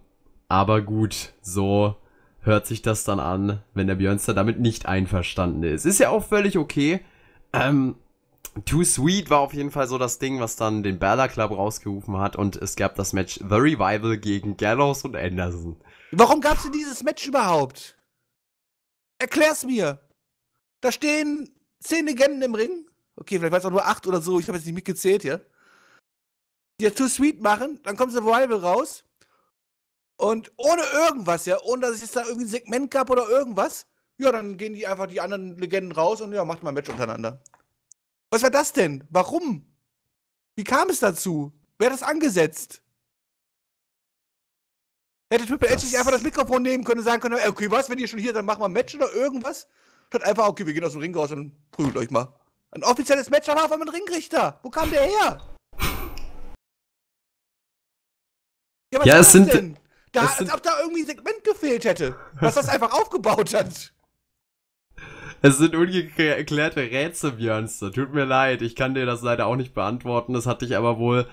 aber gut, so hört sich das dann an, wenn der Björnster damit nicht einverstanden ist. Ist ja auch völlig okay. Ähm, Too Sweet war auf jeden Fall so das Ding, was dann den Berler Club rausgerufen hat und es gab das Match The Revival gegen Gallows und Anderson. Warum gab's denn dieses Match überhaupt? Erklär's mir. Da stehen zehn Legenden im Ring Okay, vielleicht waren es auch nur acht oder so, ich habe jetzt nicht mitgezählt hier. Die ja Too Sweet machen, dann kommt Survival raus. Und ohne irgendwas, ja, ohne dass es jetzt da irgendwie ein Segment gab oder irgendwas, ja, dann gehen die einfach die anderen Legenden raus und ja, macht mal ein Match untereinander. Was war das denn? Warum? Wie kam es dazu? Wer hat das angesetzt? Hätte Triple H nicht einfach das Mikrofon nehmen können und sagen können, okay, was, wenn ihr schon hier, dann machen wir ein Match oder irgendwas? Statt einfach, okay, wir gehen aus dem Ring raus und prügelt euch mal. Ein offizielles Match hat Hafer mit Ringrichter. Wo kam der her? Ja, ja es sind. Denn? Da, es als sind, ob da irgendwie ein Segment gefehlt hätte, was das einfach aufgebaut hat. Es sind ungeklärte Rätsel, Björnster. Tut mir leid, ich kann dir das leider auch nicht beantworten. Das hat dich aber wohl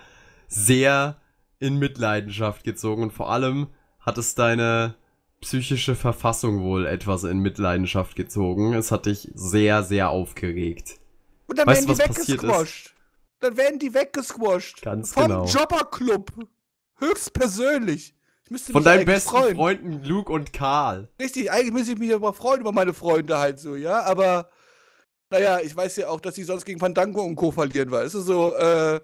sehr in Mitleidenschaft gezogen und vor allem hat es deine psychische Verfassung wohl etwas in Mitleidenschaft gezogen. Es hat dich sehr, sehr aufgeregt. Und dann weißt, werden die weggesquashed. Dann werden die weggesquashed. Ganz vom genau. Jobberclub. Höchstpersönlich. Von deinen besten freuen. Freunden Luke und Karl. Richtig, eigentlich müsste ich mich aber freuen über meine Freunde halt so, ja, aber naja, ich weiß ja auch, dass die sonst gegen Fandango und Co. verlieren, weißt du, so, äh,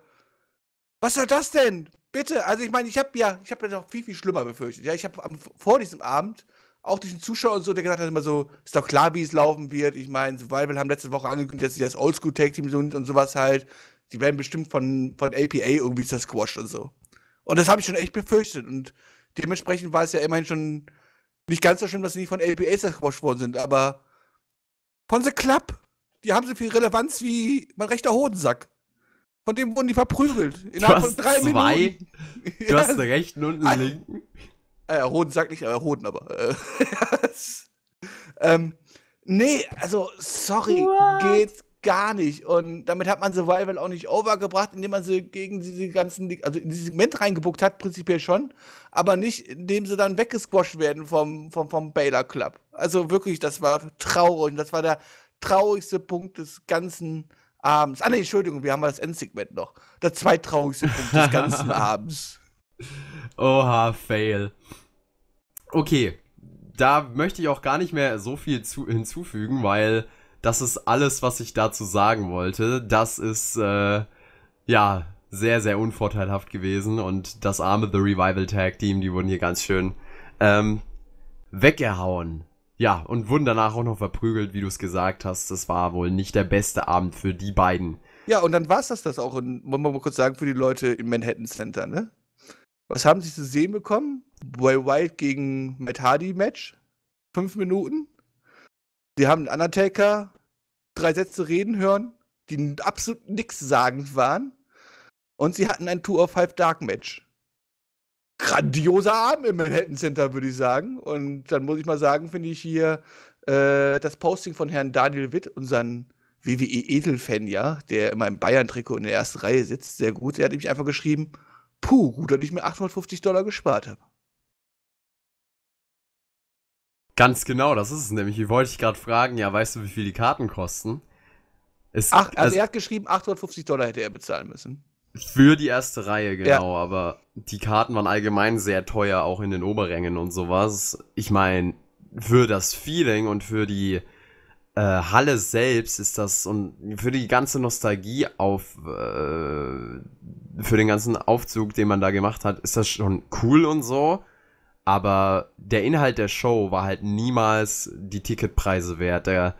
was soll das denn? Bitte, also ich meine, ich habe ja, ich habe ja noch viel, viel schlimmer befürchtet, ja, ich habe vor diesem Abend auch durch den Zuschauer und so, der gedacht hat immer so, ist doch klar, wie es laufen wird. Ich meine, Survival haben letzte Woche angekündigt, dass sie das Oldschool-Tag-Team sind und sowas halt. Die werden bestimmt von, von APA irgendwie zersquashed und so. Und das habe ich schon echt befürchtet. Und dementsprechend war es ja immerhin schon nicht ganz so schlimm, dass sie nicht von APA zersquashed worden sind, aber von The Club, die haben so viel Relevanz wie mein rechter Hodensack. Von dem wurden die verprügelt. Innerhalb du hast von drei zwei, Minuten. Du ja. hast einen rechten und einen linken. Äh, Hoden sagt nicht, aber Hoden aber. Äh, ähm, nee, also, sorry, What? geht gar nicht. Und damit hat man Survival auch nicht overgebracht, indem man sie gegen diese ganzen, also in dieses Segment reingebuckt hat, prinzipiell schon, aber nicht, indem sie dann weggesquasht werden vom, vom, vom Baylor Club. Also wirklich, das war traurig. Das war der traurigste Punkt des ganzen Abends. Ah, nee, Entschuldigung, wir haben das Endsegment noch. Der zweittraurigste Punkt des ganzen Abends. Oha, fail. Okay, da möchte ich auch gar nicht mehr so viel zu, hinzufügen, weil das ist alles, was ich dazu sagen wollte. Das ist, äh, ja, sehr, sehr unvorteilhaft gewesen und das arme The Revival Tag Team, die wurden hier ganz schön ähm, weggehauen. Ja, und wurden danach auch noch verprügelt, wie du es gesagt hast. Das war wohl nicht der beste Abend für die beiden. Ja, und dann war es das, das auch, und wollen wir mal kurz sagen, für die Leute im Manhattan Center, ne? Was haben sie zu sehen bekommen? Bray Wild gegen Matt Hardy Match. Fünf Minuten. Sie haben Undertaker drei Sätze reden hören, die absolut nichts sagend waren. Und sie hatten ein Two of Five Dark Match. Grandioser Abend im Manhattan Center, würde ich sagen. Und dann muss ich mal sagen, finde ich hier äh, das Posting von Herrn Daniel Witt, unseren WWE-Edelfan, ja, der immer im Bayern-Trikot in der ersten Reihe sitzt, sehr gut. Er hat nämlich einfach geschrieben, Puh, gut, dass ich mir 850 Dollar gespart habe. Ganz genau, das ist es nämlich. Wie wollte ich gerade fragen, ja, weißt du, wie viel die Karten kosten? Es, Ach, also, also er hat geschrieben, 850 Dollar hätte er bezahlen müssen. Für die erste Reihe, genau, ja. aber die Karten waren allgemein sehr teuer, auch in den Oberrängen und sowas. Ich meine, für das Feeling und für die äh, Halle selbst ist das und für die ganze Nostalgie auf äh, für den ganzen Aufzug, den man da gemacht hat, ist das schon cool und so. Aber der Inhalt der Show war halt niemals die Ticketpreise wert. Der,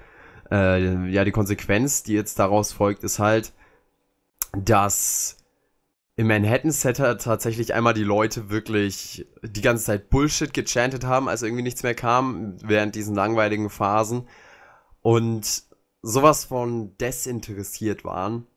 äh, ja, die Konsequenz, die jetzt daraus folgt, ist halt, dass im Manhattan Center tatsächlich einmal die Leute wirklich die ganze Zeit Bullshit gechantet haben, als irgendwie nichts mehr kam, während diesen langweiligen Phasen. Und sowas von desinteressiert waren.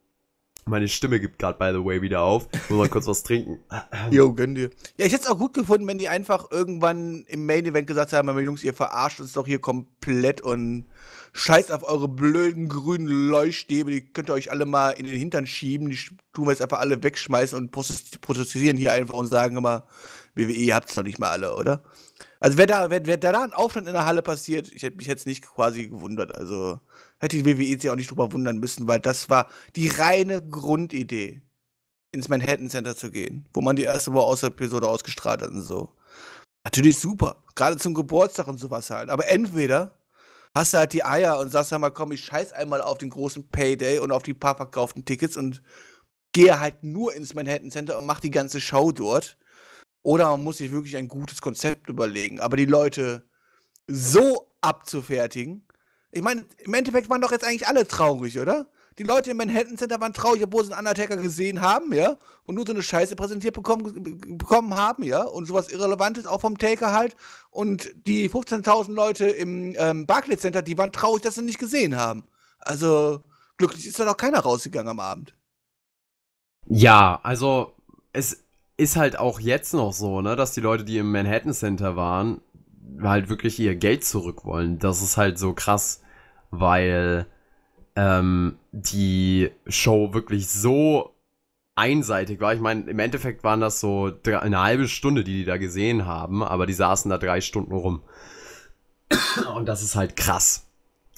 Meine Stimme gibt gerade, by the way, wieder auf. Muss mal kurz was trinken. Jo, gönn dir. Ja, ich hätte es auch gut gefunden, wenn die einfach irgendwann im Main Event gesagt haben, meine Jungs, ihr verarscht uns doch hier komplett und scheißt auf eure blöden grünen Leuchtstäbe, die könnt ihr euch alle mal in den Hintern schieben, die tun wir jetzt einfach alle wegschmeißen und protestieren hier einfach und sagen immer, WWE, ihr habt es noch nicht mal alle, oder? Also wäre da, wär, wär da ein Aufstand in der Halle passiert, ich hätte mich jetzt nicht quasi gewundert. Also hätte die WWE sich auch nicht drüber wundern müssen, weil das war die reine Grundidee, ins Manhattan Center zu gehen, wo man die erste War aus Episode ausgestrahlt hat und so. Natürlich super, gerade zum Geburtstag und sowas halt. Aber entweder hast du halt die Eier und sagst mal, komm, ich scheiß einmal auf den großen Payday und auf die paar verkauften Tickets und gehe halt nur ins Manhattan Center und mach die ganze Show dort. Oder man muss sich wirklich ein gutes Konzept überlegen. Aber die Leute so abzufertigen. Ich meine, im Endeffekt waren doch jetzt eigentlich alle traurig, oder? Die Leute im Manhattan Center waren traurig, obwohl sie einen Undertaker gesehen haben, ja? Und nur so eine Scheiße präsentiert bekommen, bekommen haben, ja? Und sowas Irrelevantes auch vom Taker halt. Und die 15.000 Leute im ähm, Barclays Center, die waren traurig, dass sie nicht gesehen haben. Also, glücklich ist da doch keiner rausgegangen am Abend. Ja, also, es, ist halt auch jetzt noch so, ne, dass die Leute, die im Manhattan Center waren, halt wirklich ihr Geld zurück wollen. Das ist halt so krass, weil ähm, die Show wirklich so einseitig war. Ich meine, im Endeffekt waren das so drei, eine halbe Stunde, die die da gesehen haben, aber die saßen da drei Stunden rum. Und das ist halt krass.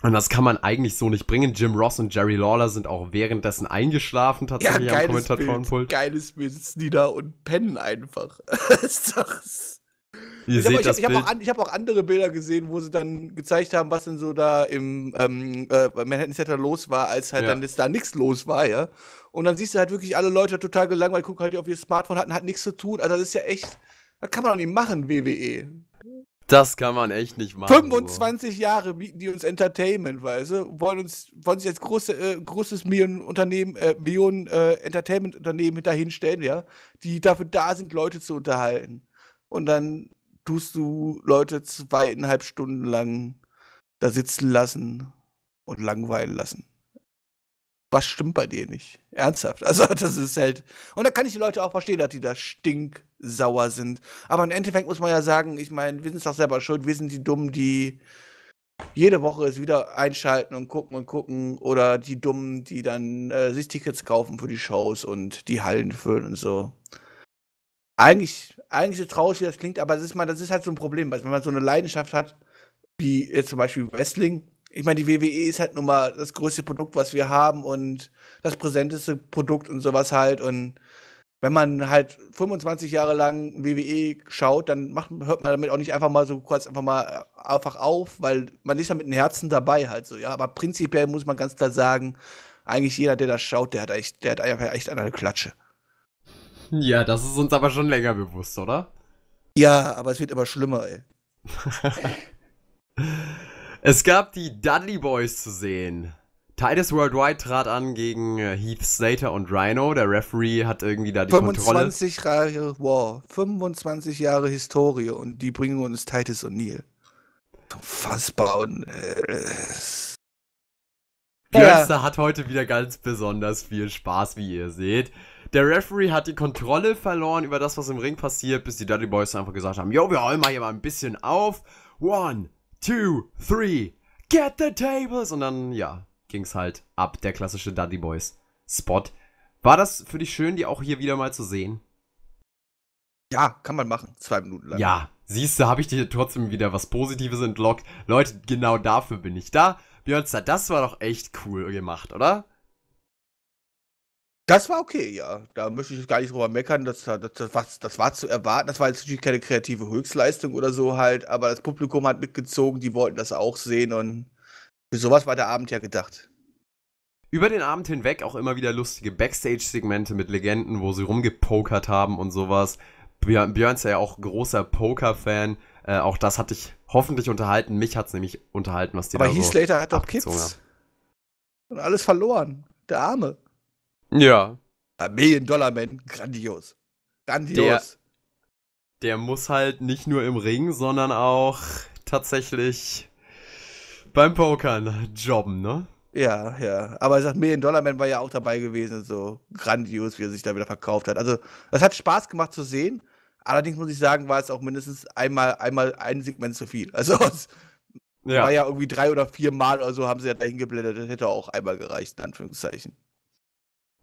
Und das kann man eigentlich so nicht bringen. Jim Ross und Jerry Lawler sind auch währenddessen eingeschlafen tatsächlich ja, am Kommentatorenpult. Geiles Bild, sitzen die da und pennen einfach. ist doch Ihr ich habe auch, hab auch, hab auch, andere Bilder gesehen, wo sie dann gezeigt haben, was denn so da im ähm, äh, Manhattan Center los war, als halt ja. dann jetzt da nichts los war, ja. Und dann siehst du halt wirklich alle Leute total gelangweilt, gucken halt auf ihr Smartphone, hatten hat nichts zu tun. Also das ist ja echt, das kann man doch nicht machen, WWE. Das kann man echt nicht machen. 25 so. Jahre bieten die uns Entertainment, weißt du? Wollen uns, wollen sich jetzt große, äh, großes Millionenunternehmen, äh, Millionen äh, Entertainment-Unternehmen dahinstellen, ja, die dafür da sind, Leute zu unterhalten. Und dann tust du Leute zweieinhalb Stunden lang da sitzen lassen und langweilen lassen. Was stimmt bei dir nicht? Ernsthaft. Also, das ist halt. Und da kann ich die Leute auch verstehen, dass die da stink sauer sind. Aber im Endeffekt muss man ja sagen, ich meine, wir sind es doch selber schuld, wir sind die Dummen, die jede Woche es wieder einschalten und gucken und gucken. Oder die Dummen, die dann äh, sich Tickets kaufen für die Shows und die Hallen füllen und so. Eigentlich, eigentlich so traurig, wie das klingt, aber das ist, mal, das ist halt so ein Problem, weil wenn man so eine Leidenschaft hat, wie jetzt zum Beispiel Wrestling, ich meine, die WWE ist halt nun mal das größte Produkt, was wir haben und das präsenteste Produkt und sowas halt. Und wenn man halt 25 Jahre lang WWE schaut, dann macht, hört man damit auch nicht einfach mal so kurz einfach mal äh, einfach auf, weil man ist ja mit dem Herzen dabei halt so, ja. Aber prinzipiell muss man ganz klar sagen, eigentlich jeder, der das schaut, der hat echt, der hat echt eine Klatsche. Ja, das ist uns aber schon länger bewusst, oder? Ja, aber es wird immer schlimmer, ey. es gab die Dudley Boys zu sehen. Titus Worldwide trat an gegen äh, Heath Slater und Rhino. Der Referee hat irgendwie da die 25 Kontrolle. Jahre War, 25 Jahre Historie und die bringen uns Titus und Neil. Unfassbar. Und, äh, äh, Björnster ja. hat heute wieder ganz besonders viel Spaß, wie ihr seht. Der Referee hat die Kontrolle verloren über das, was im Ring passiert, bis die Dudley Boys einfach gesagt haben, Jo, wir holen mal hier mal ein bisschen auf. One, two, three, get the tables. Und dann, ja, ging es halt ab, der klassische Dudley Boys Spot. War das für dich schön, die auch hier wieder mal zu sehen? Ja, kann man machen, zwei Minuten lang. Ja, siehst du, habe ich dir trotzdem wieder was Positives entlockt. Leute, genau dafür bin ich da. Björn, das war doch echt cool gemacht, oder? Das war okay, ja. Da möchte ich gar nicht drüber meckern. Das, das, das, war, das war zu erwarten. Das war jetzt natürlich keine kreative Höchstleistung oder so halt, aber das Publikum hat mitgezogen, die wollten das auch sehen und für sowas war der Abend ja gedacht. Über den Abend hinweg auch immer wieder lustige Backstage-Segmente mit Legenden, wo sie rumgepokert haben und sowas. Björn, Björn ist ja auch großer Poker-Fan. Äh, auch das hat dich hoffentlich unterhalten. Mich hat es nämlich unterhalten, was die Aber da Heath so Slater hat doch Kids. Und alles verloren. Der Arme. Ja. Million-Dollar-Man. Grandios. Grandios. Der, der muss halt nicht nur im Ring, sondern auch tatsächlich beim Pokern jobben, ne? Ja, ja. Aber ich sag, Million Dollar Man war ja auch dabei gewesen, so grandios, wie er sich da wieder verkauft hat. Also, es hat Spaß gemacht zu sehen. Allerdings muss ich sagen, war es auch mindestens einmal, einmal ein Segment zu viel. Also, es ja. war ja irgendwie drei oder vier Mal oder so haben sie ja dahin geblendet. Das hätte auch einmal gereicht, in Anführungszeichen.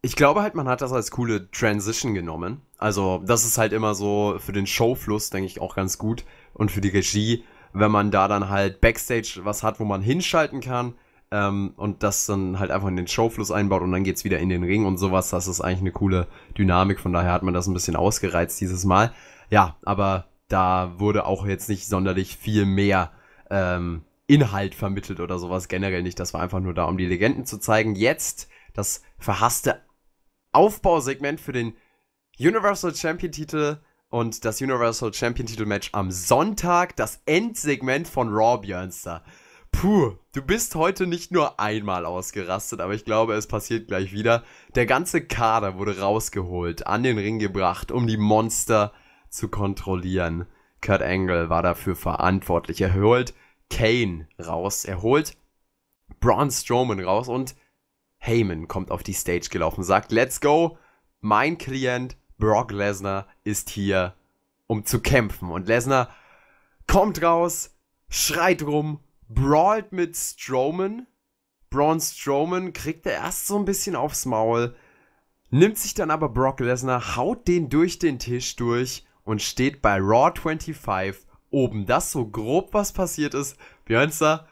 Ich glaube halt, man hat das als coole Transition genommen. Also, das ist halt immer so für den Showfluss, denke ich, auch ganz gut. Und für die Regie wenn man da dann halt Backstage was hat, wo man hinschalten kann ähm, und das dann halt einfach in den Showfluss einbaut und dann geht es wieder in den Ring und sowas. Das ist eigentlich eine coole Dynamik, von daher hat man das ein bisschen ausgereizt dieses Mal. Ja, aber da wurde auch jetzt nicht sonderlich viel mehr ähm, Inhalt vermittelt oder sowas generell nicht. Das war einfach nur da, um die Legenden zu zeigen. Jetzt das verhasste Aufbausegment für den Universal Champion Titel und das Universal Champion Titel Match am Sonntag, das Endsegment von Raw Björnster. Puh, du bist heute nicht nur einmal ausgerastet, aber ich glaube, es passiert gleich wieder. Der ganze Kader wurde rausgeholt, an den Ring gebracht, um die Monster zu kontrollieren. Kurt Angle war dafür verantwortlich. Er holt Kane raus, er holt Braun Strowman raus und Heyman kommt auf die Stage gelaufen, sagt, let's go, mein Klient, Brock Lesnar ist hier, um zu kämpfen. Und Lesnar kommt raus, schreit rum, brawlt mit Strowman. Braun Strowman kriegt er erst so ein bisschen aufs Maul, nimmt sich dann aber Brock Lesnar, haut den durch den Tisch durch und steht bei Raw 25 oben. Das so grob, was passiert ist. Björnster,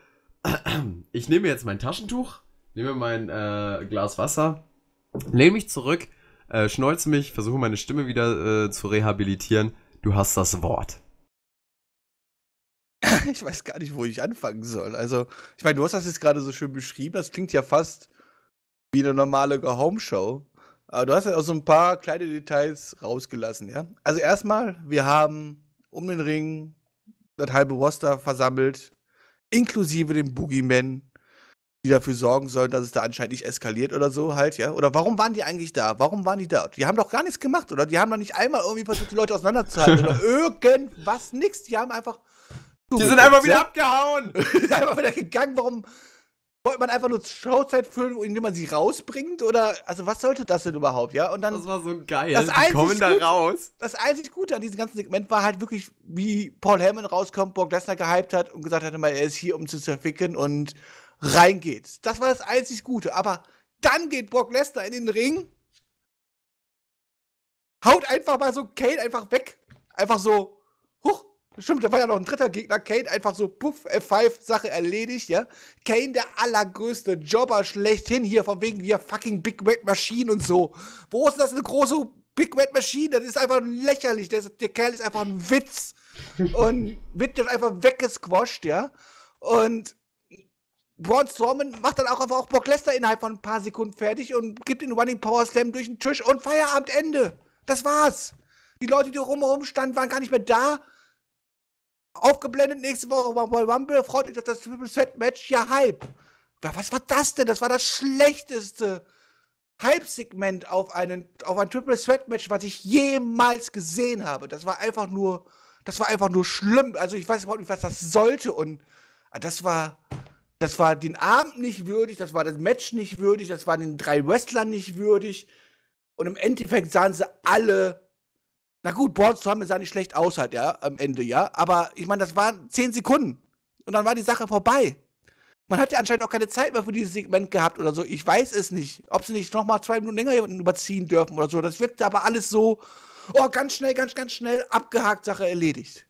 ich nehme jetzt mein Taschentuch, nehme mein äh, Glas Wasser, lehne mich zurück äh, schnolz mich, versuche meine Stimme wieder äh, zu rehabilitieren. Du hast das Wort. Ich weiß gar nicht, wo ich anfangen soll. Also, ich meine, du hast das jetzt gerade so schön beschrieben. Das klingt ja fast wie eine normale Go-Home-Show. Aber du hast ja auch so ein paar kleine Details rausgelassen, ja? Also, erstmal, wir haben um den Ring das halbe Roster versammelt, inklusive dem Boogeyman, die dafür sorgen sollen, dass es da anscheinend nicht eskaliert oder so halt, ja? Oder warum waren die eigentlich da? Warum waren die da? Die haben doch gar nichts gemacht, oder? Die haben doch nicht einmal irgendwie versucht, die Leute auseinanderzuhalten oder irgendwas, nichts. Die haben einfach. Die sind einfach wieder abgehauen! die sind einfach wieder gegangen. Warum wollte man einfach nur Showzeit füllen, indem man sie rausbringt? Oder, also, was sollte das denn überhaupt, ja? Und dann. Das war so geil. Das die kommen da gut, raus. Das einzig Gute an diesem ganzen Segment war halt wirklich, wie Paul Hammond rauskommt, Borg Lesnar gehypt hat und gesagt hat, er ist hier, um zu zerficken und reingeht. Das war das einzig Gute. Aber dann geht Brock Lesnar in den Ring, haut einfach mal so Kane einfach weg. Einfach so, huch, stimmt, da war ja noch ein dritter Gegner. Kane einfach so, puff, äh, F5, Sache erledigt, ja. Kane, der allergrößte Jobber schlechthin hier, von wegen wir fucking Big Red Machine und so. Wo ist das eine große Big Red Machine? Das ist einfach lächerlich. Der, der Kerl ist einfach ein Witz. Und wird dann einfach weggesquasht, ja. Und Braun Strowman macht dann auch einfach auch Brock Lesnar innerhalb von ein paar Sekunden fertig und gibt den Running Power Slam durch den Tisch und Feierabend Ende. Das war's. Die Leute, die rumherum standen, waren gar nicht mehr da. Aufgeblendet nächste Woche war Royal Rumble. Freut euch dass das Triple Threat Match. Ja, Hype. Was war das denn? Das war das schlechteste Hype-Segment auf, einen, auf ein Triple Threat Match, was ich jemals gesehen habe. Das war einfach nur, das war einfach nur schlimm. Also ich weiß überhaupt nicht, was das sollte und ah, das war, das war den Abend nicht würdig, das war das Match nicht würdig, das war den drei Wrestlern nicht würdig. Und im Endeffekt sahen sie alle. Na gut, Bronstorm sah nicht schlecht aus halt, ja, am Ende, ja. Aber ich meine, das waren zehn Sekunden. Und dann war die Sache vorbei. Man hat ja anscheinend auch keine Zeit mehr für dieses Segment gehabt oder so. Ich weiß es nicht. Ob sie nicht nochmal zwei Minuten länger überziehen dürfen oder so. Das wird aber alles so, oh, ganz schnell, ganz, ganz schnell abgehakt, Sache erledigt.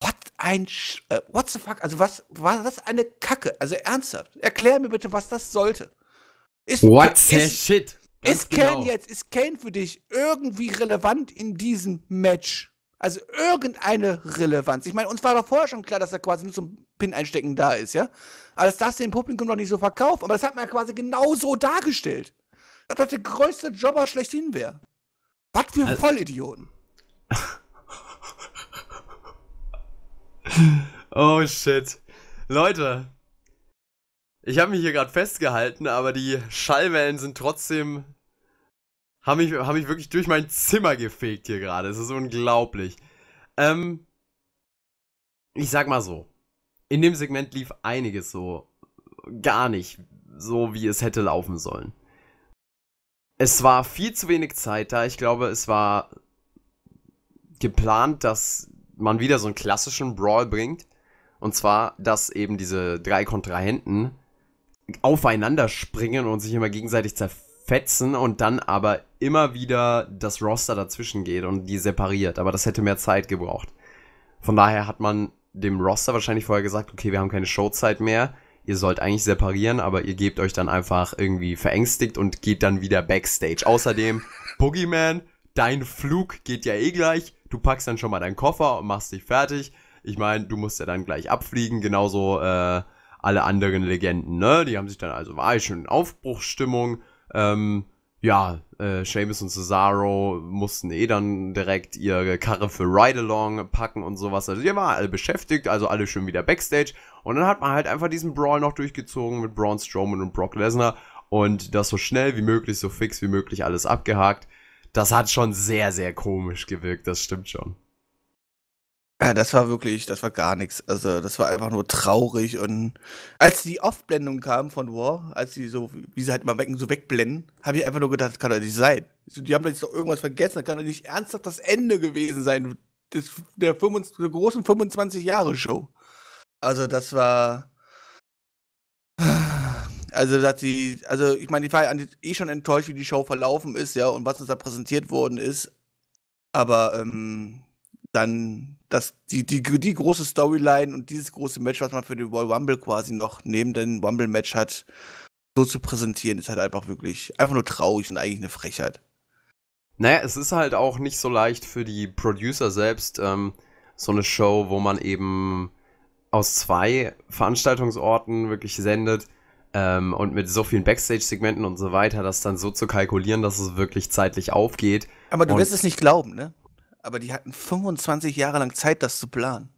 What ein Sch äh, What the fuck? Also was war das eine Kacke? Also ernsthaft, erklär mir bitte, was das sollte. Ist, What the ist, shit? Ganz ist genau. Kane jetzt, ist Kane für dich irgendwie relevant in diesem Match? Also irgendeine Relevanz. Ich meine, uns war doch vorher schon klar, dass er quasi nur zum Pin einstecken da ist, ja? Aber das darfst dem Publikum noch nicht so verkauft, Aber das hat man ja quasi genau so dargestellt. Dass das der größte Jobber schlechthin wäre. Was für also, Vollidioten. oh shit. Leute, ich habe mich hier gerade festgehalten, aber die Schallwellen sind trotzdem. haben mich, haben mich wirklich durch mein Zimmer gefegt hier gerade. Es ist unglaublich. Ähm, ich sag mal so. In dem Segment lief einiges so gar nicht so, wie es hätte laufen sollen. Es war viel zu wenig Zeit da. Ich glaube, es war geplant, dass man wieder so einen klassischen Brawl bringt. Und zwar, dass eben diese drei Kontrahenten aufeinander springen und sich immer gegenseitig zerfetzen und dann aber immer wieder das Roster dazwischen geht und die separiert. Aber das hätte mehr Zeit gebraucht. Von daher hat man dem Roster wahrscheinlich vorher gesagt, okay, wir haben keine Showzeit mehr. Ihr sollt eigentlich separieren, aber ihr gebt euch dann einfach irgendwie verängstigt und geht dann wieder backstage. Außerdem, Boogeyman, dein Flug geht ja eh gleich. Du packst dann schon mal deinen Koffer und machst dich fertig. Ich meine, du musst ja dann gleich abfliegen, genauso äh, alle anderen Legenden, ne? Die haben sich dann also, war ich schon in Aufbruchsstimmung. Ähm, ja, äh, Seamus und Cesaro mussten eh dann direkt ihre Karre für Ride-Along packen und sowas. Also die waren alle beschäftigt, also alle schon wieder Backstage. Und dann hat man halt einfach diesen Brawl noch durchgezogen mit Braun Strowman und Brock Lesnar und das so schnell wie möglich, so fix wie möglich alles abgehakt das hat schon sehr, sehr komisch gewirkt, das stimmt schon. Ja, das war wirklich, das war gar nichts. Also, das war einfach nur traurig. Und als die Aufblendung kam von War, als die so, wie sie halt mal wecken, so wegblenden, habe ich einfach nur gedacht, das kann doch nicht sein. Die haben jetzt doch irgendwas vergessen, das kann doch nicht ernsthaft das Ende gewesen sein des, der, 25, der großen 25-Jahre-Show. Also, das war, also, dass die, also ich meine, ich war eh schon enttäuscht, wie die Show verlaufen ist, ja, und was uns da präsentiert worden ist. Aber ähm, dann das, die, die, die große Storyline und dieses große Match, was man für den Royal Rumble quasi noch neben dem Rumble-Match hat, so zu präsentieren, ist halt einfach wirklich einfach nur traurig und eigentlich eine Frechheit. Naja, es ist halt auch nicht so leicht für die Producer selbst, ähm, so eine Show, wo man eben aus zwei Veranstaltungsorten wirklich sendet, ähm, und mit so vielen Backstage-Segmenten und so weiter, das dann so zu kalkulieren, dass es wirklich zeitlich aufgeht. Aber du wirst es nicht glauben, ne? Aber die hatten 25 Jahre lang Zeit, das zu planen.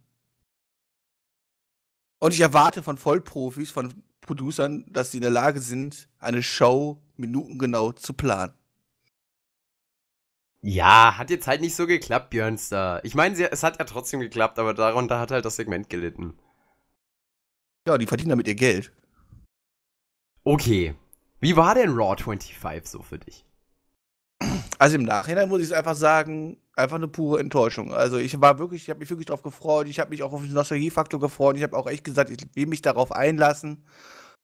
Und ich erwarte von Vollprofis, von Producern, dass sie in der Lage sind, eine Show minutengenau zu planen. Ja, hat jetzt halt nicht so geklappt, Björnster. Ich meine, es hat ja trotzdem geklappt, aber darunter hat halt das Segment gelitten. Ja, die verdienen damit ihr Geld. Okay. Wie war denn Raw 25 so für dich? Also im Nachhinein muss ich es einfach sagen, einfach eine pure Enttäuschung. Also ich war wirklich, ich habe mich wirklich darauf gefreut, ich habe mich auch auf den Nostalgiefaktor gefreut, ich habe auch echt gesagt, ich will mich darauf einlassen.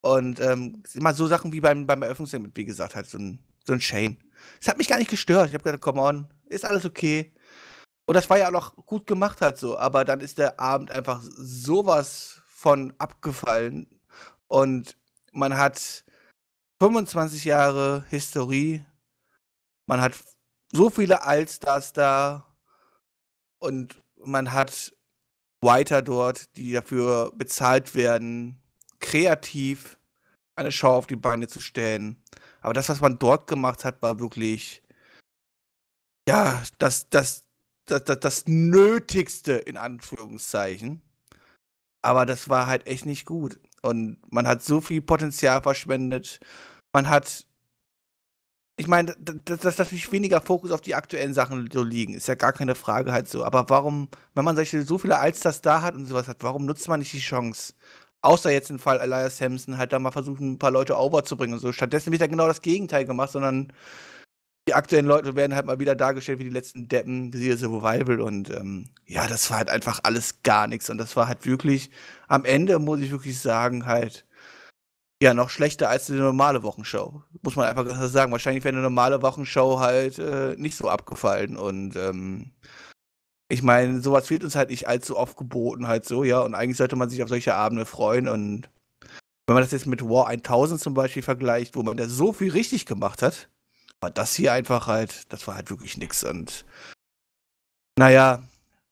Und ähm, immer so Sachen wie beim, beim Eröffnungssegment, wie gesagt, halt so ein, so ein Shane. Es hat mich gar nicht gestört. Ich habe gedacht, come on, ist alles okay. Und das war ja auch noch gut gemacht halt so, aber dann ist der Abend einfach sowas von abgefallen. Und man hat 25 Jahre Historie, man hat so viele Allstars da und man hat Writer dort, die dafür bezahlt werden, kreativ eine Show auf die Beine zu stellen. Aber das, was man dort gemacht hat, war wirklich, ja, das, das, das, das, das Nötigste in Anführungszeichen. Aber das war halt echt nicht gut. Und man hat so viel Potenzial verschwendet. Man hat. Ich meine, dass, dass natürlich weniger Fokus auf die aktuellen Sachen so liegen, ist ja gar keine Frage halt so. Aber warum, wenn man solche, so viele Allstars da hat und sowas hat, warum nutzt man nicht die Chance? Außer jetzt im Fall Elias Sampson, halt da mal versuchen, ein paar Leute overzubringen und so. Stattdessen wird ja genau das Gegenteil gemacht, sondern die aktuellen Leute werden halt mal wieder dargestellt wie die letzten Deppen, siehe Survival und ähm, ja, das war halt einfach alles gar nichts und das war halt wirklich am Ende, muss ich wirklich sagen, halt ja, noch schlechter als die normale Wochenshow. Muss man einfach sagen. Wahrscheinlich wäre eine normale Wochenshow halt äh, nicht so abgefallen. Und ähm, ich meine, sowas fehlt uns halt nicht allzu oft geboten, halt so, ja. Und eigentlich sollte man sich auf solche Abende freuen. Und wenn man das jetzt mit War 1000 zum Beispiel vergleicht, wo man da so viel richtig gemacht hat, aber das hier einfach halt, das war halt wirklich nichts. Und naja,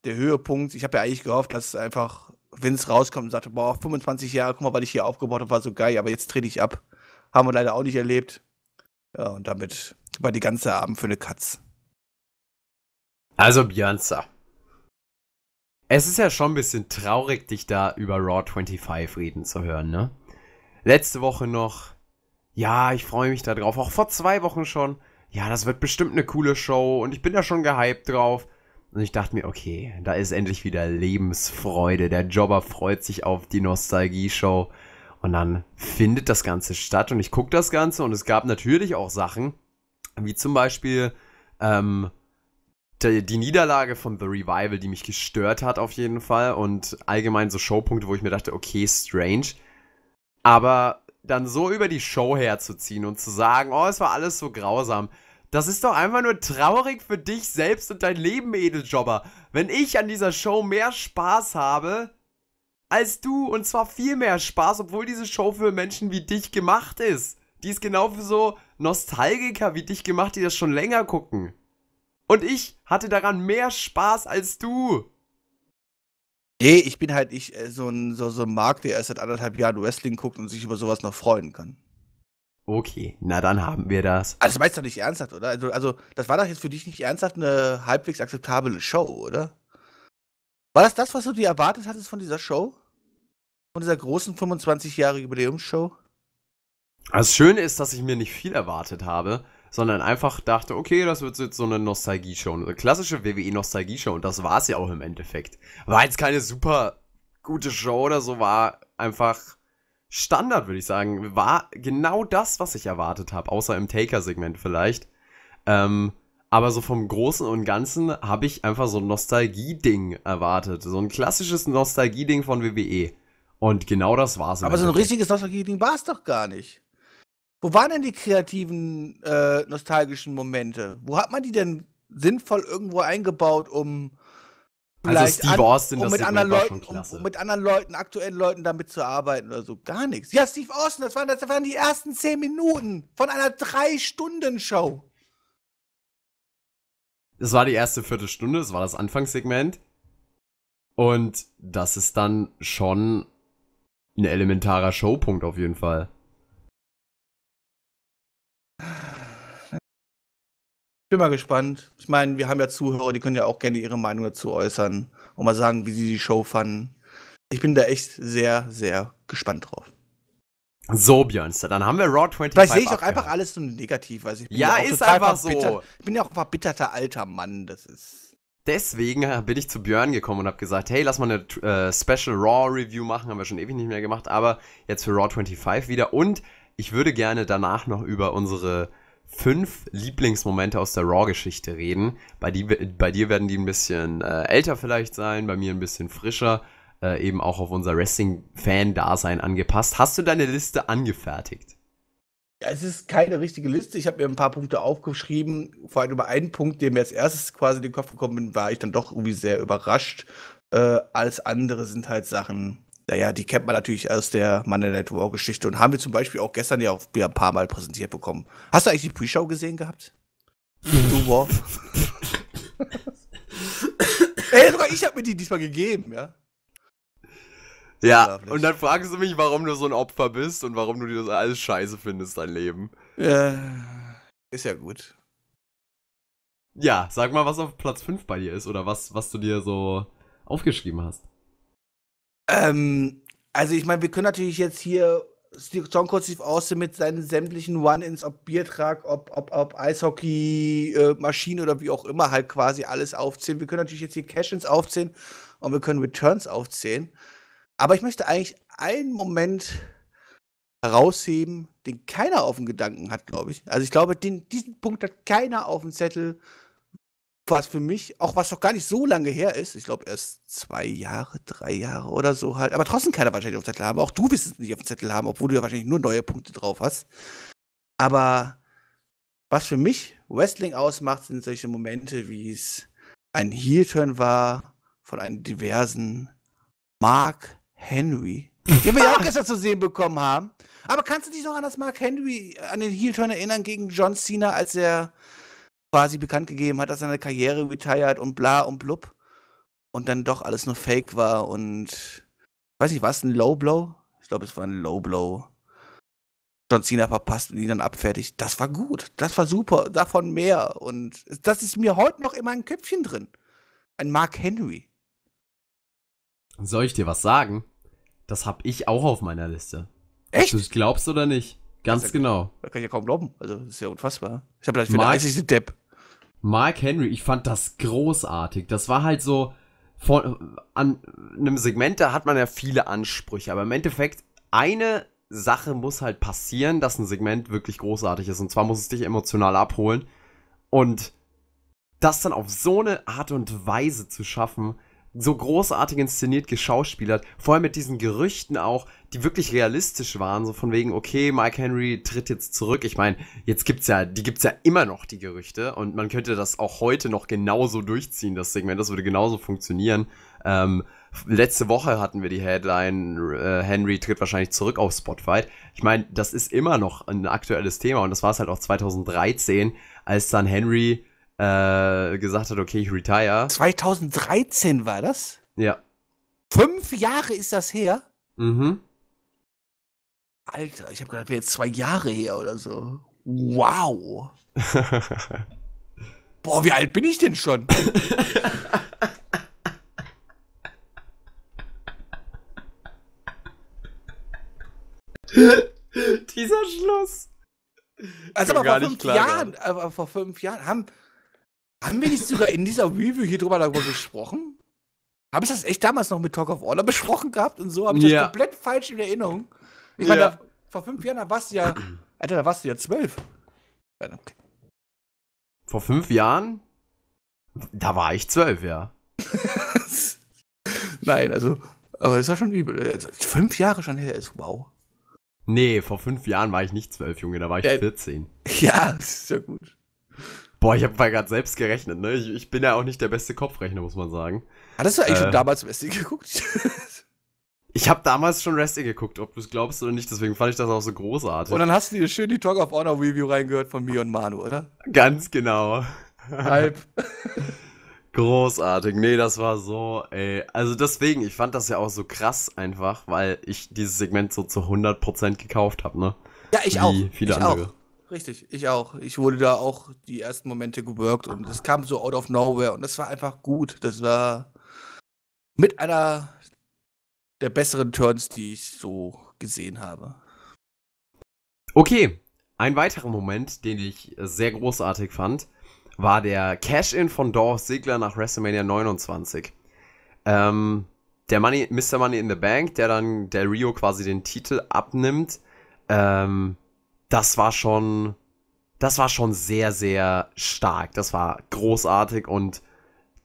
der Höhepunkt, ich habe ja eigentlich gehofft, dass einfach Vince rauskommt und sagt, boah, 25 Jahre, guck mal, was ich hier aufgebaut habe, war so geil, aber jetzt trete ich ab. Haben wir leider auch nicht erlebt. Ja, und damit war die ganze Abend für eine Katz. Also Björnster. Es ist ja schon ein bisschen traurig, dich da über Raw 25 reden zu hören, ne? Letzte Woche noch ja, ich freue mich darauf. Auch vor zwei Wochen schon. Ja, das wird bestimmt eine coole Show und ich bin da schon gehypt drauf. Und ich dachte mir, okay, da ist endlich wieder Lebensfreude. Der Jobber freut sich auf die Nostalgie-Show. Und dann findet das Ganze statt und ich gucke das Ganze und es gab natürlich auch Sachen, wie zum Beispiel ähm, die, die Niederlage von The Revival, die mich gestört hat auf jeden Fall und allgemein so Showpunkte, wo ich mir dachte, okay, strange. Aber dann so über die Show herzuziehen und zu sagen, oh, es war alles so grausam. Das ist doch einfach nur traurig für dich selbst und dein Leben, Edeljobber. Wenn ich an dieser Show mehr Spaß habe als du und zwar viel mehr Spaß, obwohl diese Show für Menschen wie dich gemacht ist. Die ist genau für so Nostalgiker wie dich gemacht, die das schon länger gucken. Und ich hatte daran mehr Spaß als du. Nee, ich bin halt ich äh, so ein so, so ein Mark, der erst seit anderthalb Jahren Wrestling guckt und sich über sowas noch freuen kann. Okay, na dann haben wir das. Also, das meinst du doch nicht ernsthaft, oder? Also, also, das war doch jetzt für dich nicht ernsthaft eine halbwegs akzeptable Show, oder? War das das, was du dir erwartet hattest von dieser Show? Von dieser großen 25-jährigen Jubiläumsshow? Also, das Schöne ist, dass ich mir nicht viel erwartet habe, sondern einfach dachte, okay, das wird jetzt so eine Nostalgie-Show, eine klassische WWE-Nostalgie-Show und das war es ja auch im Endeffekt. War jetzt keine super gute Show oder so, war einfach Standard, würde ich sagen. War genau das, was ich erwartet habe, außer im Taker-Segment vielleicht. Ähm, aber so vom Großen und Ganzen habe ich einfach so ein Nostalgie-Ding erwartet. So ein klassisches Nostalgie-Ding von WWE. Und genau das war es. Aber so ein richtiges Nostalgie-Ding war es doch gar nicht. Wo waren denn die kreativen, äh, nostalgischen Momente? Wo hat man die denn sinnvoll irgendwo eingebaut, um also vielleicht also Steve Austin, um, mit anderen Leuten, um, um, mit anderen Leuten, aktuellen Leuten damit zu arbeiten oder so? Gar nichts. Ja, Steve Austin, das waren, das waren die ersten zehn Minuten von einer Drei-Stunden-Show. Das war die erste Viertelstunde, das war das Anfangssegment. Und das ist dann schon ein elementarer Showpunkt auf jeden Fall. Bin mal gespannt. Ich meine, wir haben ja Zuhörer, die können ja auch gerne ihre Meinung dazu äußern und mal sagen, wie sie die Show fanden. Ich bin da echt sehr, sehr gespannt drauf. So, Björnster, dann haben wir Raw 25. Vielleicht sehe ich doch einfach alles so negativ. Also ich bin ja, ja ist einfach so. Ich bin ja auch ein verbitterter alter Mann, das ist. Deswegen äh, bin ich zu Björn gekommen und habe gesagt, hey, lass mal eine äh, Special Raw Review machen, haben wir schon ewig nicht mehr gemacht, aber jetzt für Raw 25 wieder und ich würde gerne danach noch über unsere fünf Lieblingsmomente aus der Raw-Geschichte reden. Bei, die, bei, dir werden die ein bisschen äh, älter vielleicht sein, bei mir ein bisschen frischer, äh, eben auch auf unser Wrestling-Fan-Dasein angepasst. Hast du deine Liste angefertigt? Ja, es ist keine richtige Liste. Ich habe mir ein paar Punkte aufgeschrieben. Vor allem über einen Punkt, der mir als erstes quasi in den Kopf gekommen bin, war ich dann doch irgendwie sehr überrascht. Äh, alles andere sind halt Sachen, naja, die kennt man natürlich aus der Monday Night War Geschichte und haben wir zum Beispiel auch gestern ja auch wieder ein paar Mal präsentiert bekommen. Hast du eigentlich die Pre-Show gesehen gehabt? du Raw? Ey, sogar ich habe mir die diesmal gegeben, ja. Ja, und dann fragst du mich, warum du so ein Opfer bist und warum du dir das alles scheiße findest, dein Leben. Ja, ist ja gut. Ja, sag mal, was auf Platz 5 bei dir ist oder was, was du dir so aufgeschrieben hast. Ähm, also ich meine, wir können natürlich jetzt hier John Kurziv Austin mit seinen sämtlichen One-Ins, ob Biertrag, ob, ob, ob Eishockey, äh, Maschine oder wie auch immer, halt quasi alles aufzählen. Wir können natürlich jetzt hier Cash-Ins aufzählen und wir können Returns aufzählen. Aber ich möchte eigentlich einen Moment herausheben, den keiner auf dem Gedanken hat, glaube ich. Also ich glaube, den, diesen Punkt hat keiner auf dem Zettel was für mich, auch was noch gar nicht so lange her ist, ich glaube erst zwei Jahre, drei Jahre oder so halt, aber trotzdem keiner wahrscheinlich auf dem Zettel haben, auch du wirst es nicht auf dem Zettel haben, obwohl du ja wahrscheinlich nur neue Punkte drauf hast. Aber was für mich Wrestling ausmacht, sind solche Momente, wie es ein Heel-Turn war von einem diversen Mark Henry, den wir ja auch gestern zu sehen bekommen haben. Aber kannst du dich noch an das Mark Henry, an den Heel-Turn erinnern gegen John Cena, als er quasi bekannt gegeben hat, dass er seine Karriere retired und bla und blub. Und dann doch alles nur Fake war und weiß nicht, war es ein Low Blow? Ich glaube, es war ein Low Blow. John Cena verpasst und ihn dann abfertigt. Das war gut, das war super, davon mehr. Und das ist mir heute noch in meinem Köpfchen drin. Ein Mark Henry. Soll ich dir was sagen? Das habe ich auch auf meiner Liste. Echt? Ob Du es glaubst oder nicht? Ganz das ja, genau. Das kann ich ja kaum glauben. Also, das ist ja unfassbar. Ich habe gleich wieder Mark, 30. Depp. Mark Henry, ich fand das großartig. Das war halt so von, an einem Segment, da hat man ja viele Ansprüche, aber im Endeffekt eine Sache muss halt passieren, dass ein Segment wirklich großartig ist. Und zwar muss es dich emotional abholen. Und das dann auf so eine Art und Weise zu schaffen, so großartig inszeniert geschauspielert, vor allem mit diesen Gerüchten auch, die wirklich realistisch waren, so von wegen, okay, Mike Henry tritt jetzt zurück. Ich meine, jetzt gibt's ja, die gibt's ja immer noch, die Gerüchte, und man könnte das auch heute noch genauso durchziehen, das Segment, das würde genauso funktionieren. Ähm, letzte Woche hatten wir die Headline, äh, Henry tritt wahrscheinlich zurück auf Spotlight. Ich meine, das ist immer noch ein aktuelles Thema und das war es halt auch 2013, als dann Henry äh, gesagt hat, okay, ich retire. 2013 war das? Ja. Fünf Jahre ist das her? Mhm. Alter, ich habe gedacht, wäre jetzt zwei Jahre her oder so. Wow. Boah, wie alt bin ich denn schon? Dieser Schluss. Also aber vor fünf Jahren, aber vor fünf Jahren haben, haben wir nicht sogar in dieser Review hier drüber darüber gesprochen? Habe ich das echt damals noch mit Talk of Order besprochen gehabt und so? Habe ich ja. das komplett falsch in Erinnerung? Ich meine, ja. vor fünf Jahren, da warst du ja, Alter, da warst du ja zwölf. Vor fünf Jahren? Da war ich zwölf, ja. Nein, also, aber das war schon übel. Also, fünf Jahre schon her ist, wow. Nee, vor fünf Jahren war ich nicht zwölf, Junge, da war ich äh, 14. Ja, das ist ja gut. Boah, ich habe mal gerade selbst gerechnet, ne? Ich, ich, bin ja auch nicht der beste Kopfrechner, muss man sagen. Hattest du eigentlich äh, schon damals Wrestling geguckt? ich habe damals schon Wrestling geguckt, ob du es glaubst oder nicht, deswegen fand ich das auch so großartig. Und dann hast du dir schön die Talk of Honor Review reingehört von mir und Manu, oder? Ganz genau. Halb. Großartig. Nee, das war so, ey. Also deswegen, ich fand das ja auch so krass einfach, weil ich dieses Segment so zu 100% gekauft habe, ne? Ja, ich Wie auch. Viele ich andere. Auch. Richtig, ich auch. Ich wurde da auch die ersten Momente geworkt und es kam so out of nowhere und das war einfach gut. Das war mit einer der besseren Turns, die ich so gesehen habe. Okay, ein weiterer Moment, den ich sehr großartig fand, war der Cash-In von Dolph Ziggler nach WrestleMania 29. Ähm, der Money, Mr. Money in the Bank, der dann Del Rio quasi den Titel abnimmt, ähm, das war schon, das war schon sehr, sehr stark. Das war großartig und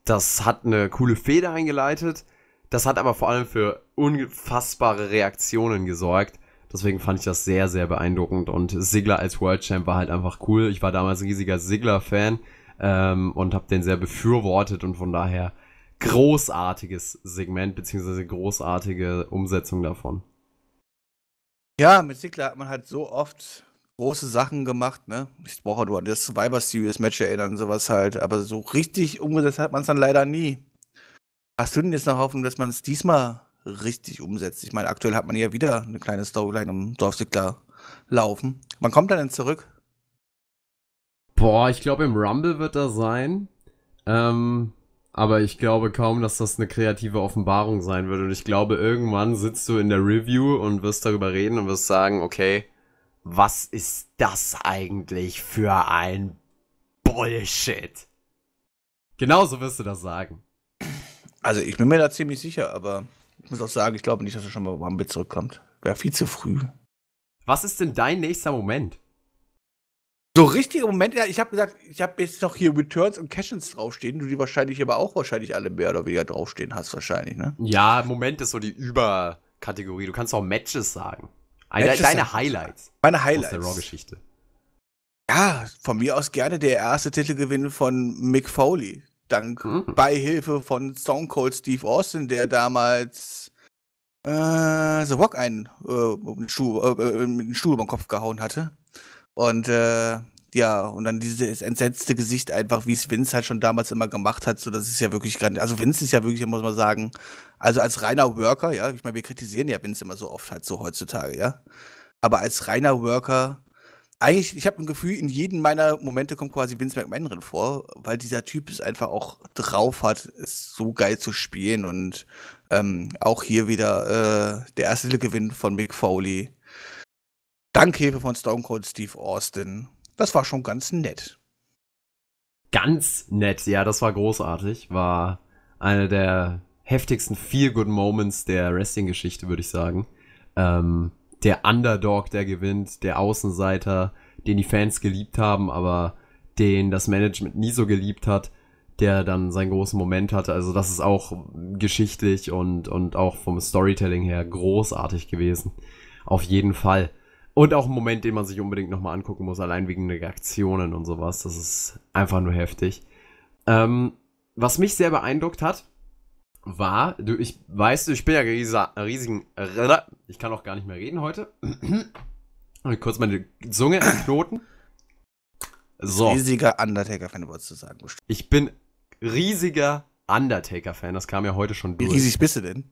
das hat eine coole Feder eingeleitet. Das hat aber vor allem für unfassbare Reaktionen gesorgt. Deswegen fand ich das sehr, sehr beeindruckend. Und Sigler als World Champ war halt einfach cool. Ich war damals ein riesiger Sigler-Fan ähm, und habe den sehr befürwortet und von daher großartiges Segment beziehungsweise großartige Umsetzung davon. Ja, mit Sigler hat man halt so oft große Sachen gemacht, ne? Ich brauche nur an das Survivor Series Match erinnern, sowas halt. Aber so richtig umgesetzt hat man es dann leider nie. Hast du denn jetzt noch Hoffnung, dass man es diesmal richtig umsetzt? Ich meine, aktuell hat man ja wieder eine kleine Storyline um Dorfsickler laufen. Wann kommt er denn zurück? Boah, ich glaube im Rumble wird er sein. Ähm, aber ich glaube kaum, dass das eine kreative Offenbarung sein wird. Und ich glaube, irgendwann sitzt du in der Review und wirst darüber reden und wirst sagen, okay, was ist das eigentlich für ein Bullshit? Genauso wirst du das sagen. Also ich bin mir da ziemlich sicher, aber ich muss auch sagen, ich glaube nicht, dass er schon mal Wumble zurückkommt. Wäre viel zu früh. Was ist denn dein nächster Moment? So richtige Moment, ja, ich habe gesagt, ich habe jetzt noch hier Returns und cash draufstehen, du die wahrscheinlich aber auch wahrscheinlich alle mehr oder weniger draufstehen hast, wahrscheinlich, ne? Ja, Moment ist so die Überkategorie. Du kannst auch Matches sagen. Eine, ah, deine Highlights. Meine Highlights. Aus der Raw-Geschichte. Ja, von mir aus gerne der erste Titelgewinn von Mick Foley. Dank mhm. Beihilfe von Stone Cold Steve Austin, der damals äh, The Rock einen, äh, einen Stuhl, äh, einen Stuhl über den Kopf gehauen hatte. Und äh, ja, und dann dieses entsetzte Gesicht einfach, wie es Vince halt schon damals immer gemacht hat, so das ist ja wirklich gerade, also Vince ist ja wirklich, muss man sagen, also als reiner Worker, ja, ich meine, wir kritisieren ja Vince immer so oft halt so heutzutage, ja, aber als reiner Worker, eigentlich, ich habe ein Gefühl, in jedem meiner Momente kommt quasi Vince McMahon drin vor, weil dieser Typ es einfach auch drauf hat, es so geil zu spielen und ähm, auch hier wieder äh, der erste Gewinn von Mick Foley. Dank Hilfe von Stone Cold Steve Austin das war schon ganz nett. Ganz nett, ja, das war großartig. War einer der heftigsten Feel-Good-Moments der Wrestling-Geschichte, würde ich sagen. Ähm, der Underdog, der gewinnt, der Außenseiter, den die Fans geliebt haben, aber den das Management nie so geliebt hat, der dann seinen großen Moment hatte. Also das ist auch geschichtlich und, und auch vom Storytelling her großartig gewesen. Auf jeden Fall. Und auch ein Moment, den man sich unbedingt nochmal angucken muss, allein wegen den Reaktionen und sowas. Das ist einfach nur heftig. Ähm, was mich sehr beeindruckt hat, war, du, ich weißt du, ich bin ja rieser, riesigen, ich kann auch gar nicht mehr reden heute. Kurz meine Zunge knoten. So. Riesiger Undertaker-Fan, wolltest du sagen. Ich bin riesiger Undertaker-Fan, das kam ja heute schon durch. Wie riesig bist du denn?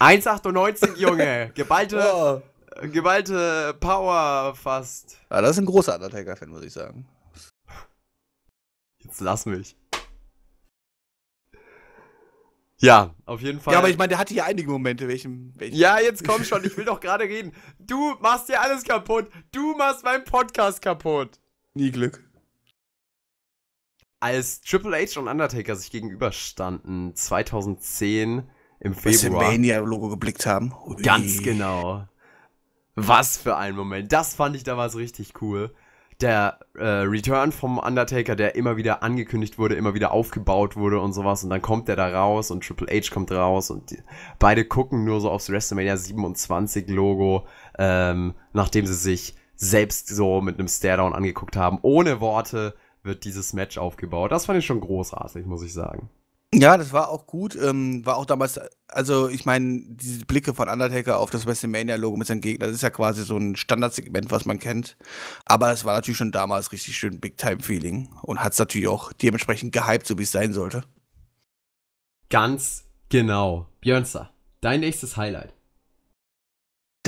1,98, Junge. Geballte oh. Gewalte, äh, Power fast. Ja, das ist ein großer Undertaker-Fan, muss ich sagen. Jetzt lass mich. Ja, auf jeden Fall. Ja, aber ich meine, der hatte ja einige Momente, welchen, welchen. Ja, jetzt komm schon, ich will doch gerade reden. Du machst dir alles kaputt. Du machst meinen Podcast kaputt. Nie Glück. Als Triple H und Undertaker sich gegenüberstanden, 2010 im Februar. Als wir Mania-Logo geblickt haben. Ui. Ganz genau. Was für ein Moment. Das fand ich damals richtig cool. Der äh, Return vom Undertaker, der immer wieder angekündigt wurde, immer wieder aufgebaut wurde und sowas. Und dann kommt der da raus und Triple H kommt raus und die, beide gucken nur so aufs WrestleMania 27 Logo, ähm, nachdem sie sich selbst so mit einem Stairdown angeguckt haben. Ohne Worte wird dieses Match aufgebaut. Das fand ich schon großartig, muss ich sagen. Ja, das war auch gut. Ähm, war auch damals, äh, also ich meine, diese Blicke von Undertaker auf das WrestleMania-Logo mit seinem Gegner, das ist ja quasi so ein Standardsegment, was man kennt. Aber es war natürlich schon damals richtig schön Big-Time-Feeling und hat es natürlich auch dementsprechend gehypt, so wie es sein sollte. Ganz genau. Björnster, dein nächstes Highlight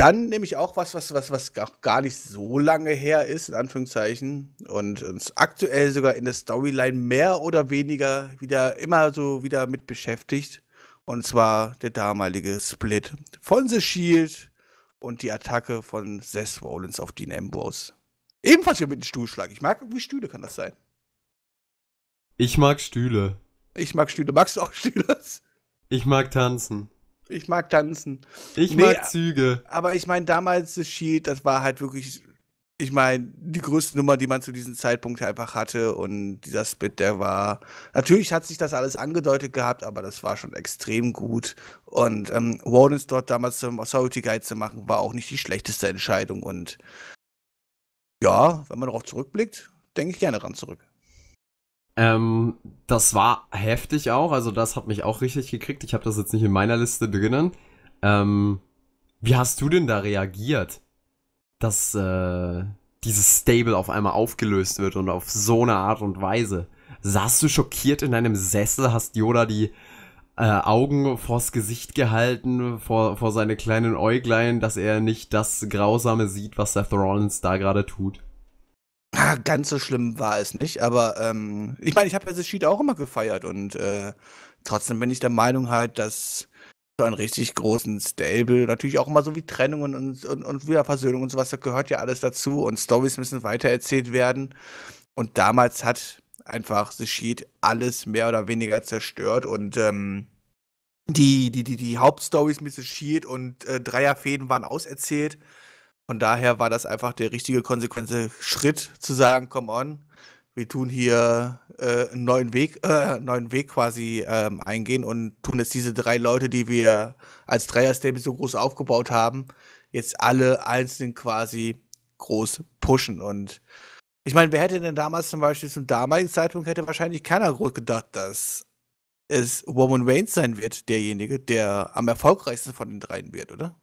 dann nehme ich auch was, was, was, was gar nicht so lange her ist, in Anführungszeichen, und uns aktuell sogar in der Storyline mehr oder weniger wieder immer so wieder mit beschäftigt. Und zwar der damalige Split von The Shield und die Attacke von Seth Rollins auf Dean Ambrose. Ebenfalls hier mit einem Stuhlschlag. Ich mag irgendwie Stühle, kann das sein? Ich mag Stühle. Ich mag Stühle. Magst du auch Stühle? Ich mag tanzen. Ich mag tanzen. Ich nee, mag Züge. Aber ich meine, damals The Shield, das war halt wirklich, ich meine, die größte Nummer, die man zu diesem Zeitpunkt einfach hatte. Und dieser Spit, der war. Natürlich hat sich das alles angedeutet gehabt, aber das war schon extrem gut. Und ähm, Warden's dort damals zum Authority Guide zu machen, war auch nicht die schlechteste Entscheidung. Und ja, wenn man darauf zurückblickt, denke ich gerne dran zurück. Ähm, das war heftig auch, also das hat mich auch richtig gekriegt. Ich habe das jetzt nicht in meiner Liste drinnen. Ähm, wie hast du denn da reagiert, dass äh, dieses Stable auf einmal aufgelöst wird und auf so eine Art und Weise? Saß du schockiert in deinem Sessel, hast Yoda die äh, Augen vors Gesicht gehalten, vor, vor seine kleinen Äuglein, dass er nicht das Grausame sieht, was Seth Rollins da gerade tut? ganz so schlimm war es nicht, aber ähm, ich meine, ich habe ja Assassin auch immer gefeiert und äh, trotzdem bin ich der Meinung halt, dass so einen richtig großen Stable, natürlich auch immer so wie Trennungen und, und, und Wiederversöhnung und sowas, das gehört ja alles dazu und Stories müssen weitererzählt werden. Und damals hat einfach The Sheet alles mehr oder weniger zerstört und ähm, die, die, die, die Hauptstories mit The Shield und äh, Dreierfäden waren auserzählt. Von daher war das einfach der richtige, konsequente Schritt, zu sagen, come on, wir tun hier äh, einen neuen Weg, äh, neuen Weg quasi ähm, eingehen und tun jetzt diese drei Leute, die wir als Dreier-Stable so groß aufgebaut haben, jetzt alle einzeln quasi groß pushen. Und ich meine, wer hätte denn damals zum Beispiel zum damaligen Zeitpunkt hätte wahrscheinlich keiner groß gedacht, dass es Woman Reigns sein wird, derjenige, der am erfolgreichsten von den dreien wird, oder?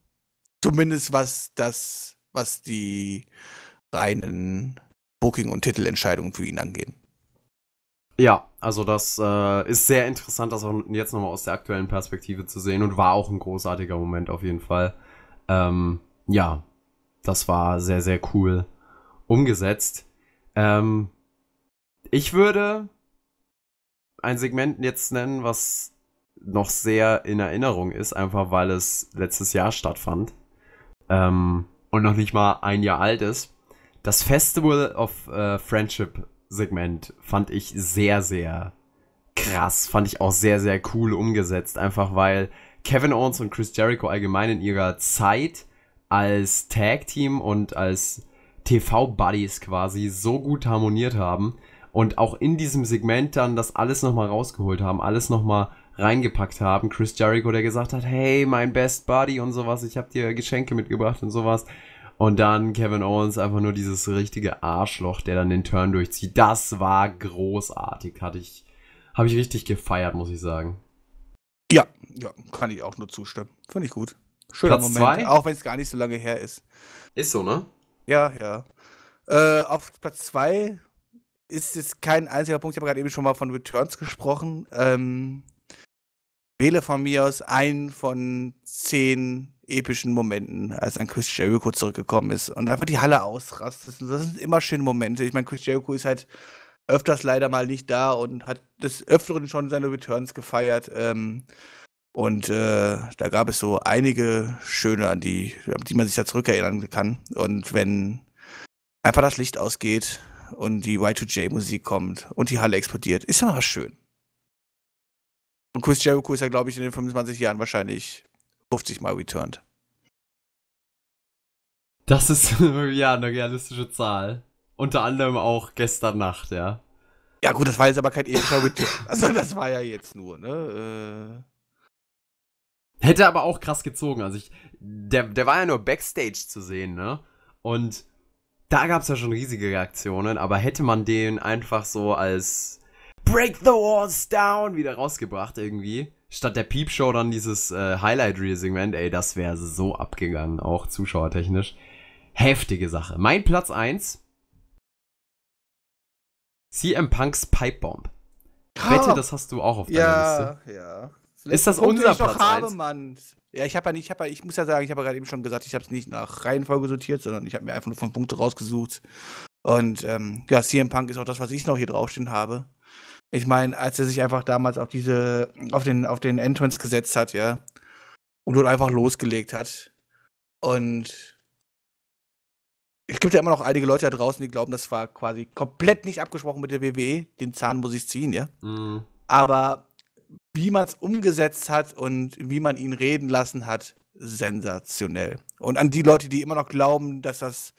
Zumindest was das was die reinen Booking- und Titelentscheidungen für ihn angehen. Ja, also das äh, ist sehr interessant, das auch jetzt nochmal aus der aktuellen Perspektive zu sehen und war auch ein großartiger Moment auf jeden Fall. Ähm, ja, das war sehr, sehr cool umgesetzt. Ähm, ich würde ein Segment jetzt nennen, was noch sehr in Erinnerung ist, einfach weil es letztes Jahr stattfand. Ähm, und noch nicht mal ein Jahr alt ist. Das Festival of äh, Friendship Segment fand ich sehr, sehr krass. Fand ich auch sehr, sehr cool umgesetzt. Einfach weil Kevin Owens und Chris Jericho allgemein in ihrer Zeit als Tag Team und als TV-Buddies quasi so gut harmoniert haben und auch in diesem Segment dann das alles nochmal rausgeholt haben, alles nochmal reingepackt haben. Chris Jericho, der gesagt hat, hey, mein Best Buddy und sowas, ich habe dir Geschenke mitgebracht und sowas. Und dann Kevin Owens einfach nur dieses richtige Arschloch, der dann den Turn durchzieht. Das war großartig, hatte ich, habe ich richtig gefeiert, muss ich sagen. Ja, ja, kann ich auch nur zustimmen. Finde ich gut. Schöner Platz Moment, zwei? auch wenn es gar nicht so lange her ist. Ist so, ne? Ja, ja. Äh, auf Platz 2 ist es kein einziger Punkt. Ich habe gerade eben schon mal von Returns gesprochen. Ähm, Wähle von mir aus einen von zehn epischen Momenten, als ein Chris Jericho zurückgekommen ist und einfach die Halle ausrastet. Das sind immer schöne Momente. Ich meine, Chris Jericho ist halt öfters leider mal nicht da und hat des Öfteren schon seine Returns gefeiert. Ähm, und äh, da gab es so einige schöne, an die, an die man sich da zurückerinnern kann. Und wenn einfach das Licht ausgeht und die Y2J-Musik kommt und die Halle explodiert, ist ja was schön. Und Chris Jericho ist ja, glaube ich, in den 25 Jahren wahrscheinlich 50 Mal returned. Das ist ja eine realistische Zahl. Unter anderem auch gestern Nacht, ja. Ja, gut, das war jetzt aber kein epischer Return. Also, das war ja jetzt nur, ne? Äh. Hätte aber auch krass gezogen. Also ich, der, der war ja nur Backstage zu sehen, ne? Und da gab es ja schon riesige Reaktionen, aber hätte man den einfach so als Break the Walls Down wieder rausgebracht irgendwie. Statt der Peepshow dann dieses äh, Highlight-Reel-Segment. Ey, das wäre so abgegangen, auch zuschauertechnisch. Heftige Sache. Mein Platz 1. CM Punks Pipebomb. Ich wette, das hast du auch auf deiner ja, Liste. Ja, ja. Ist das Punkt, unser ich Platz habe, 1? Mann. Ja, ich habe ja nicht, ich, hab ich muss ja sagen, ich habe ja gerade eben schon gesagt, ich habe es nicht nach Reihenfolge sortiert, sondern ich habe mir einfach nur von Punkte rausgesucht. Und ähm, ja, CM Punk ist auch das, was ich noch hier draufstehen habe. Ich meine, als er sich einfach damals auf diese, auf den, auf den Entrance gesetzt hat, ja. Und dort einfach losgelegt hat. Und es gibt ja immer noch einige Leute da draußen, die glauben, das war quasi komplett nicht abgesprochen mit der WWE. Den Zahn muss ich ziehen, ja. Mhm. Aber wie man es umgesetzt hat und wie man ihn reden lassen hat, sensationell. Und an die Leute, die immer noch glauben, dass das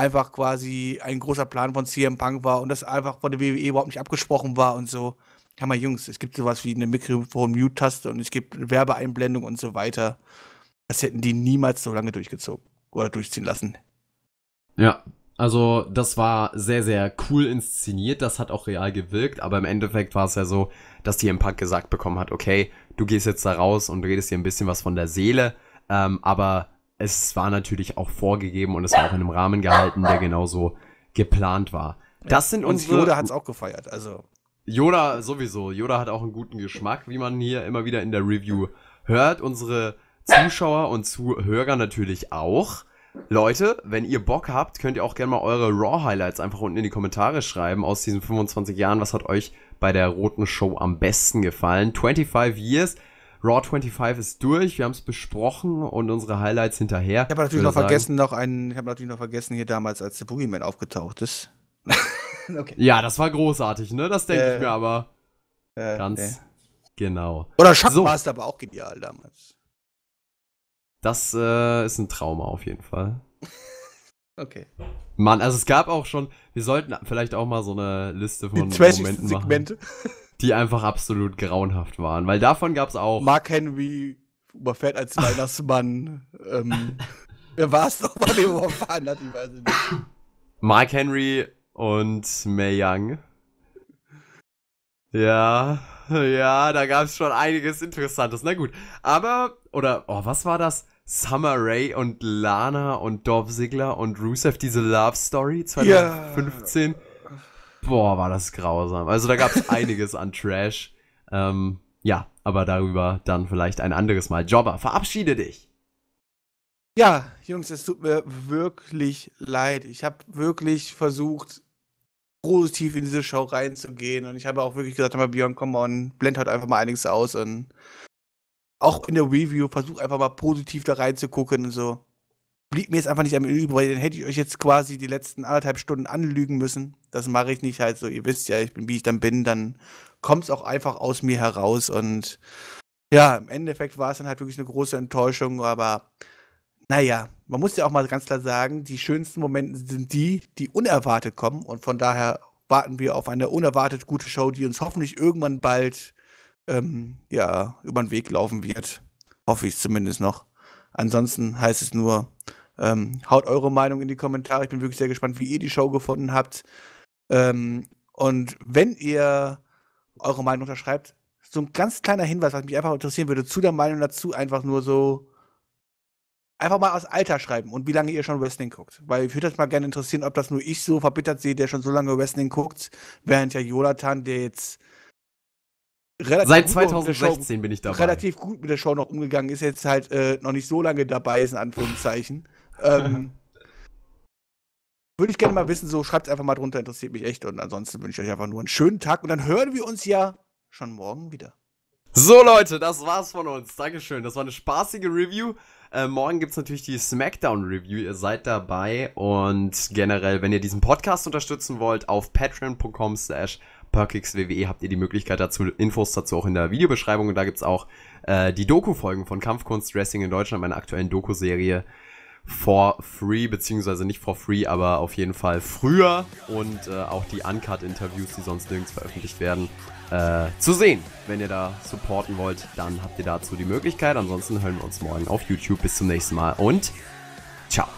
einfach quasi ein großer Plan von CM Punk war und das einfach von der WWE überhaupt nicht abgesprochen war und so. Ja, mal Jungs, es gibt sowas wie eine Mikrofon-Mute-Taste und es gibt Werbeeinblendung und so weiter. Das hätten die niemals so lange durchgezogen oder durchziehen lassen. Ja, also das war sehr, sehr cool inszeniert, das hat auch real gewirkt, aber im Endeffekt war es ja so, dass die im Punk gesagt bekommen hat, okay, du gehst jetzt da raus und redest dir ein bisschen was von der Seele, ähm, aber es war natürlich auch vorgegeben und es war auch in einem Rahmen gehalten, der genauso geplant war. Das sind unsere. Und Yoda hat es auch gefeiert, also. Yoda sowieso. Yoda hat auch einen guten Geschmack, wie man hier immer wieder in der Review hört. Unsere Zuschauer und Zuhörer natürlich auch. Leute, wenn ihr Bock habt, könnt ihr auch gerne mal eure Raw-Highlights einfach unten in die Kommentare schreiben aus diesen 25 Jahren. Was hat euch bei der roten Show am besten gefallen? 25 Years Raw 25 ist durch, wir haben es besprochen und unsere Highlights hinterher. Ich habe natürlich noch sagen. vergessen, noch einen, ich habe natürlich noch vergessen hier damals, als der Boogeyman aufgetaucht ist. okay. Ja, das war großartig, ne? Das denke äh, ich mir aber. Äh, ganz äh. genau. Oder Shockmaster so. aber auch genial damals. Das äh, ist ein Trauma auf jeden Fall. okay. Mann, also es gab auch schon, wir sollten vielleicht auch mal so eine Liste von Momenten machen die einfach absolut grauenhaft waren. Weil davon gab es auch. Mark Henry überfährt als Weihnachtsmann. ähm, wer war es nochmal, der überfahren hat? Ich weiß nicht. Mark Henry und Mae Young. Ja, ja, da gab es schon einiges Interessantes. Na gut, aber, oder, oh, was war das? Summer Ray und Lana und Dorf Sigler und Rusev, diese Love Story 2015. Yeah. Boah, war das grausam. Also da gab es einiges an Trash. Ähm, ja, aber darüber dann vielleicht ein anderes Mal. Jobber, verabschiede dich. Ja, Jungs, es tut mir wirklich leid. Ich habe wirklich versucht, positiv in diese Show reinzugehen. Und ich habe auch wirklich gesagt, Björn, komm on, blend halt einfach mal einiges aus. Und auch in der Review versuch einfach mal positiv da reinzugucken und so blieb mir jetzt einfach nicht am übrig, weil dann hätte ich euch jetzt quasi die letzten anderthalb Stunden anlügen müssen. Das mache ich nicht halt so. Ihr wisst ja, ich bin, wie ich dann bin, dann kommt es auch einfach aus mir heraus. Und ja, im Endeffekt war es dann halt wirklich eine große Enttäuschung, aber naja, man muss ja auch mal ganz klar sagen, die schönsten Momente sind die, die unerwartet kommen. Und von daher warten wir auf eine unerwartet gute Show, die uns hoffentlich irgendwann bald ähm, ja, über den Weg laufen wird. Hoffe ich zumindest noch. Ansonsten heißt es nur, ähm, haut eure Meinung in die Kommentare. Ich bin wirklich sehr gespannt, wie ihr die Show gefunden habt. Ähm, und wenn ihr eure Meinung unterschreibt, so ein ganz kleiner Hinweis, was mich einfach interessieren würde, zu der Meinung dazu einfach nur so einfach mal aus Alter schreiben und wie lange ihr schon Wrestling guckt. Weil ich würde das mal gerne interessieren, ob das nur ich so verbittert sehe, der schon so lange Wrestling guckt, während ja Jonathan, der jetzt relativ Seit 2016 Show, bin ich dabei. Relativ gut mit der Show noch umgegangen ist, jetzt halt äh, noch nicht so lange dabei ist, in Anführungszeichen ähm, würde ich gerne mal wissen, so schreibt es einfach mal drunter, interessiert mich echt. Und ansonsten wünsche ich euch einfach nur einen schönen Tag und dann hören wir uns ja schon morgen wieder. So Leute, das war's von uns. Dankeschön. Das war eine spaßige Review. Äh, morgen gibt's natürlich die Smackdown-Review. Ihr seid dabei. Und generell, wenn ihr diesen Podcast unterstützen wollt, auf patreon.com slash perkixwwe habt ihr die Möglichkeit dazu, Infos dazu auch in der Videobeschreibung. Und da gibt's auch äh, die Doku-Folgen von Kampfkunst Dressing in Deutschland, meiner aktuellen Doku-Serie for free, beziehungsweise nicht for free, aber auf jeden Fall früher und äh, auch die Uncut-Interviews, die sonst nirgends veröffentlicht werden, äh, zu sehen. Wenn ihr da supporten wollt, dann habt ihr dazu die Möglichkeit. Ansonsten hören wir uns morgen auf YouTube. Bis zum nächsten Mal und ciao.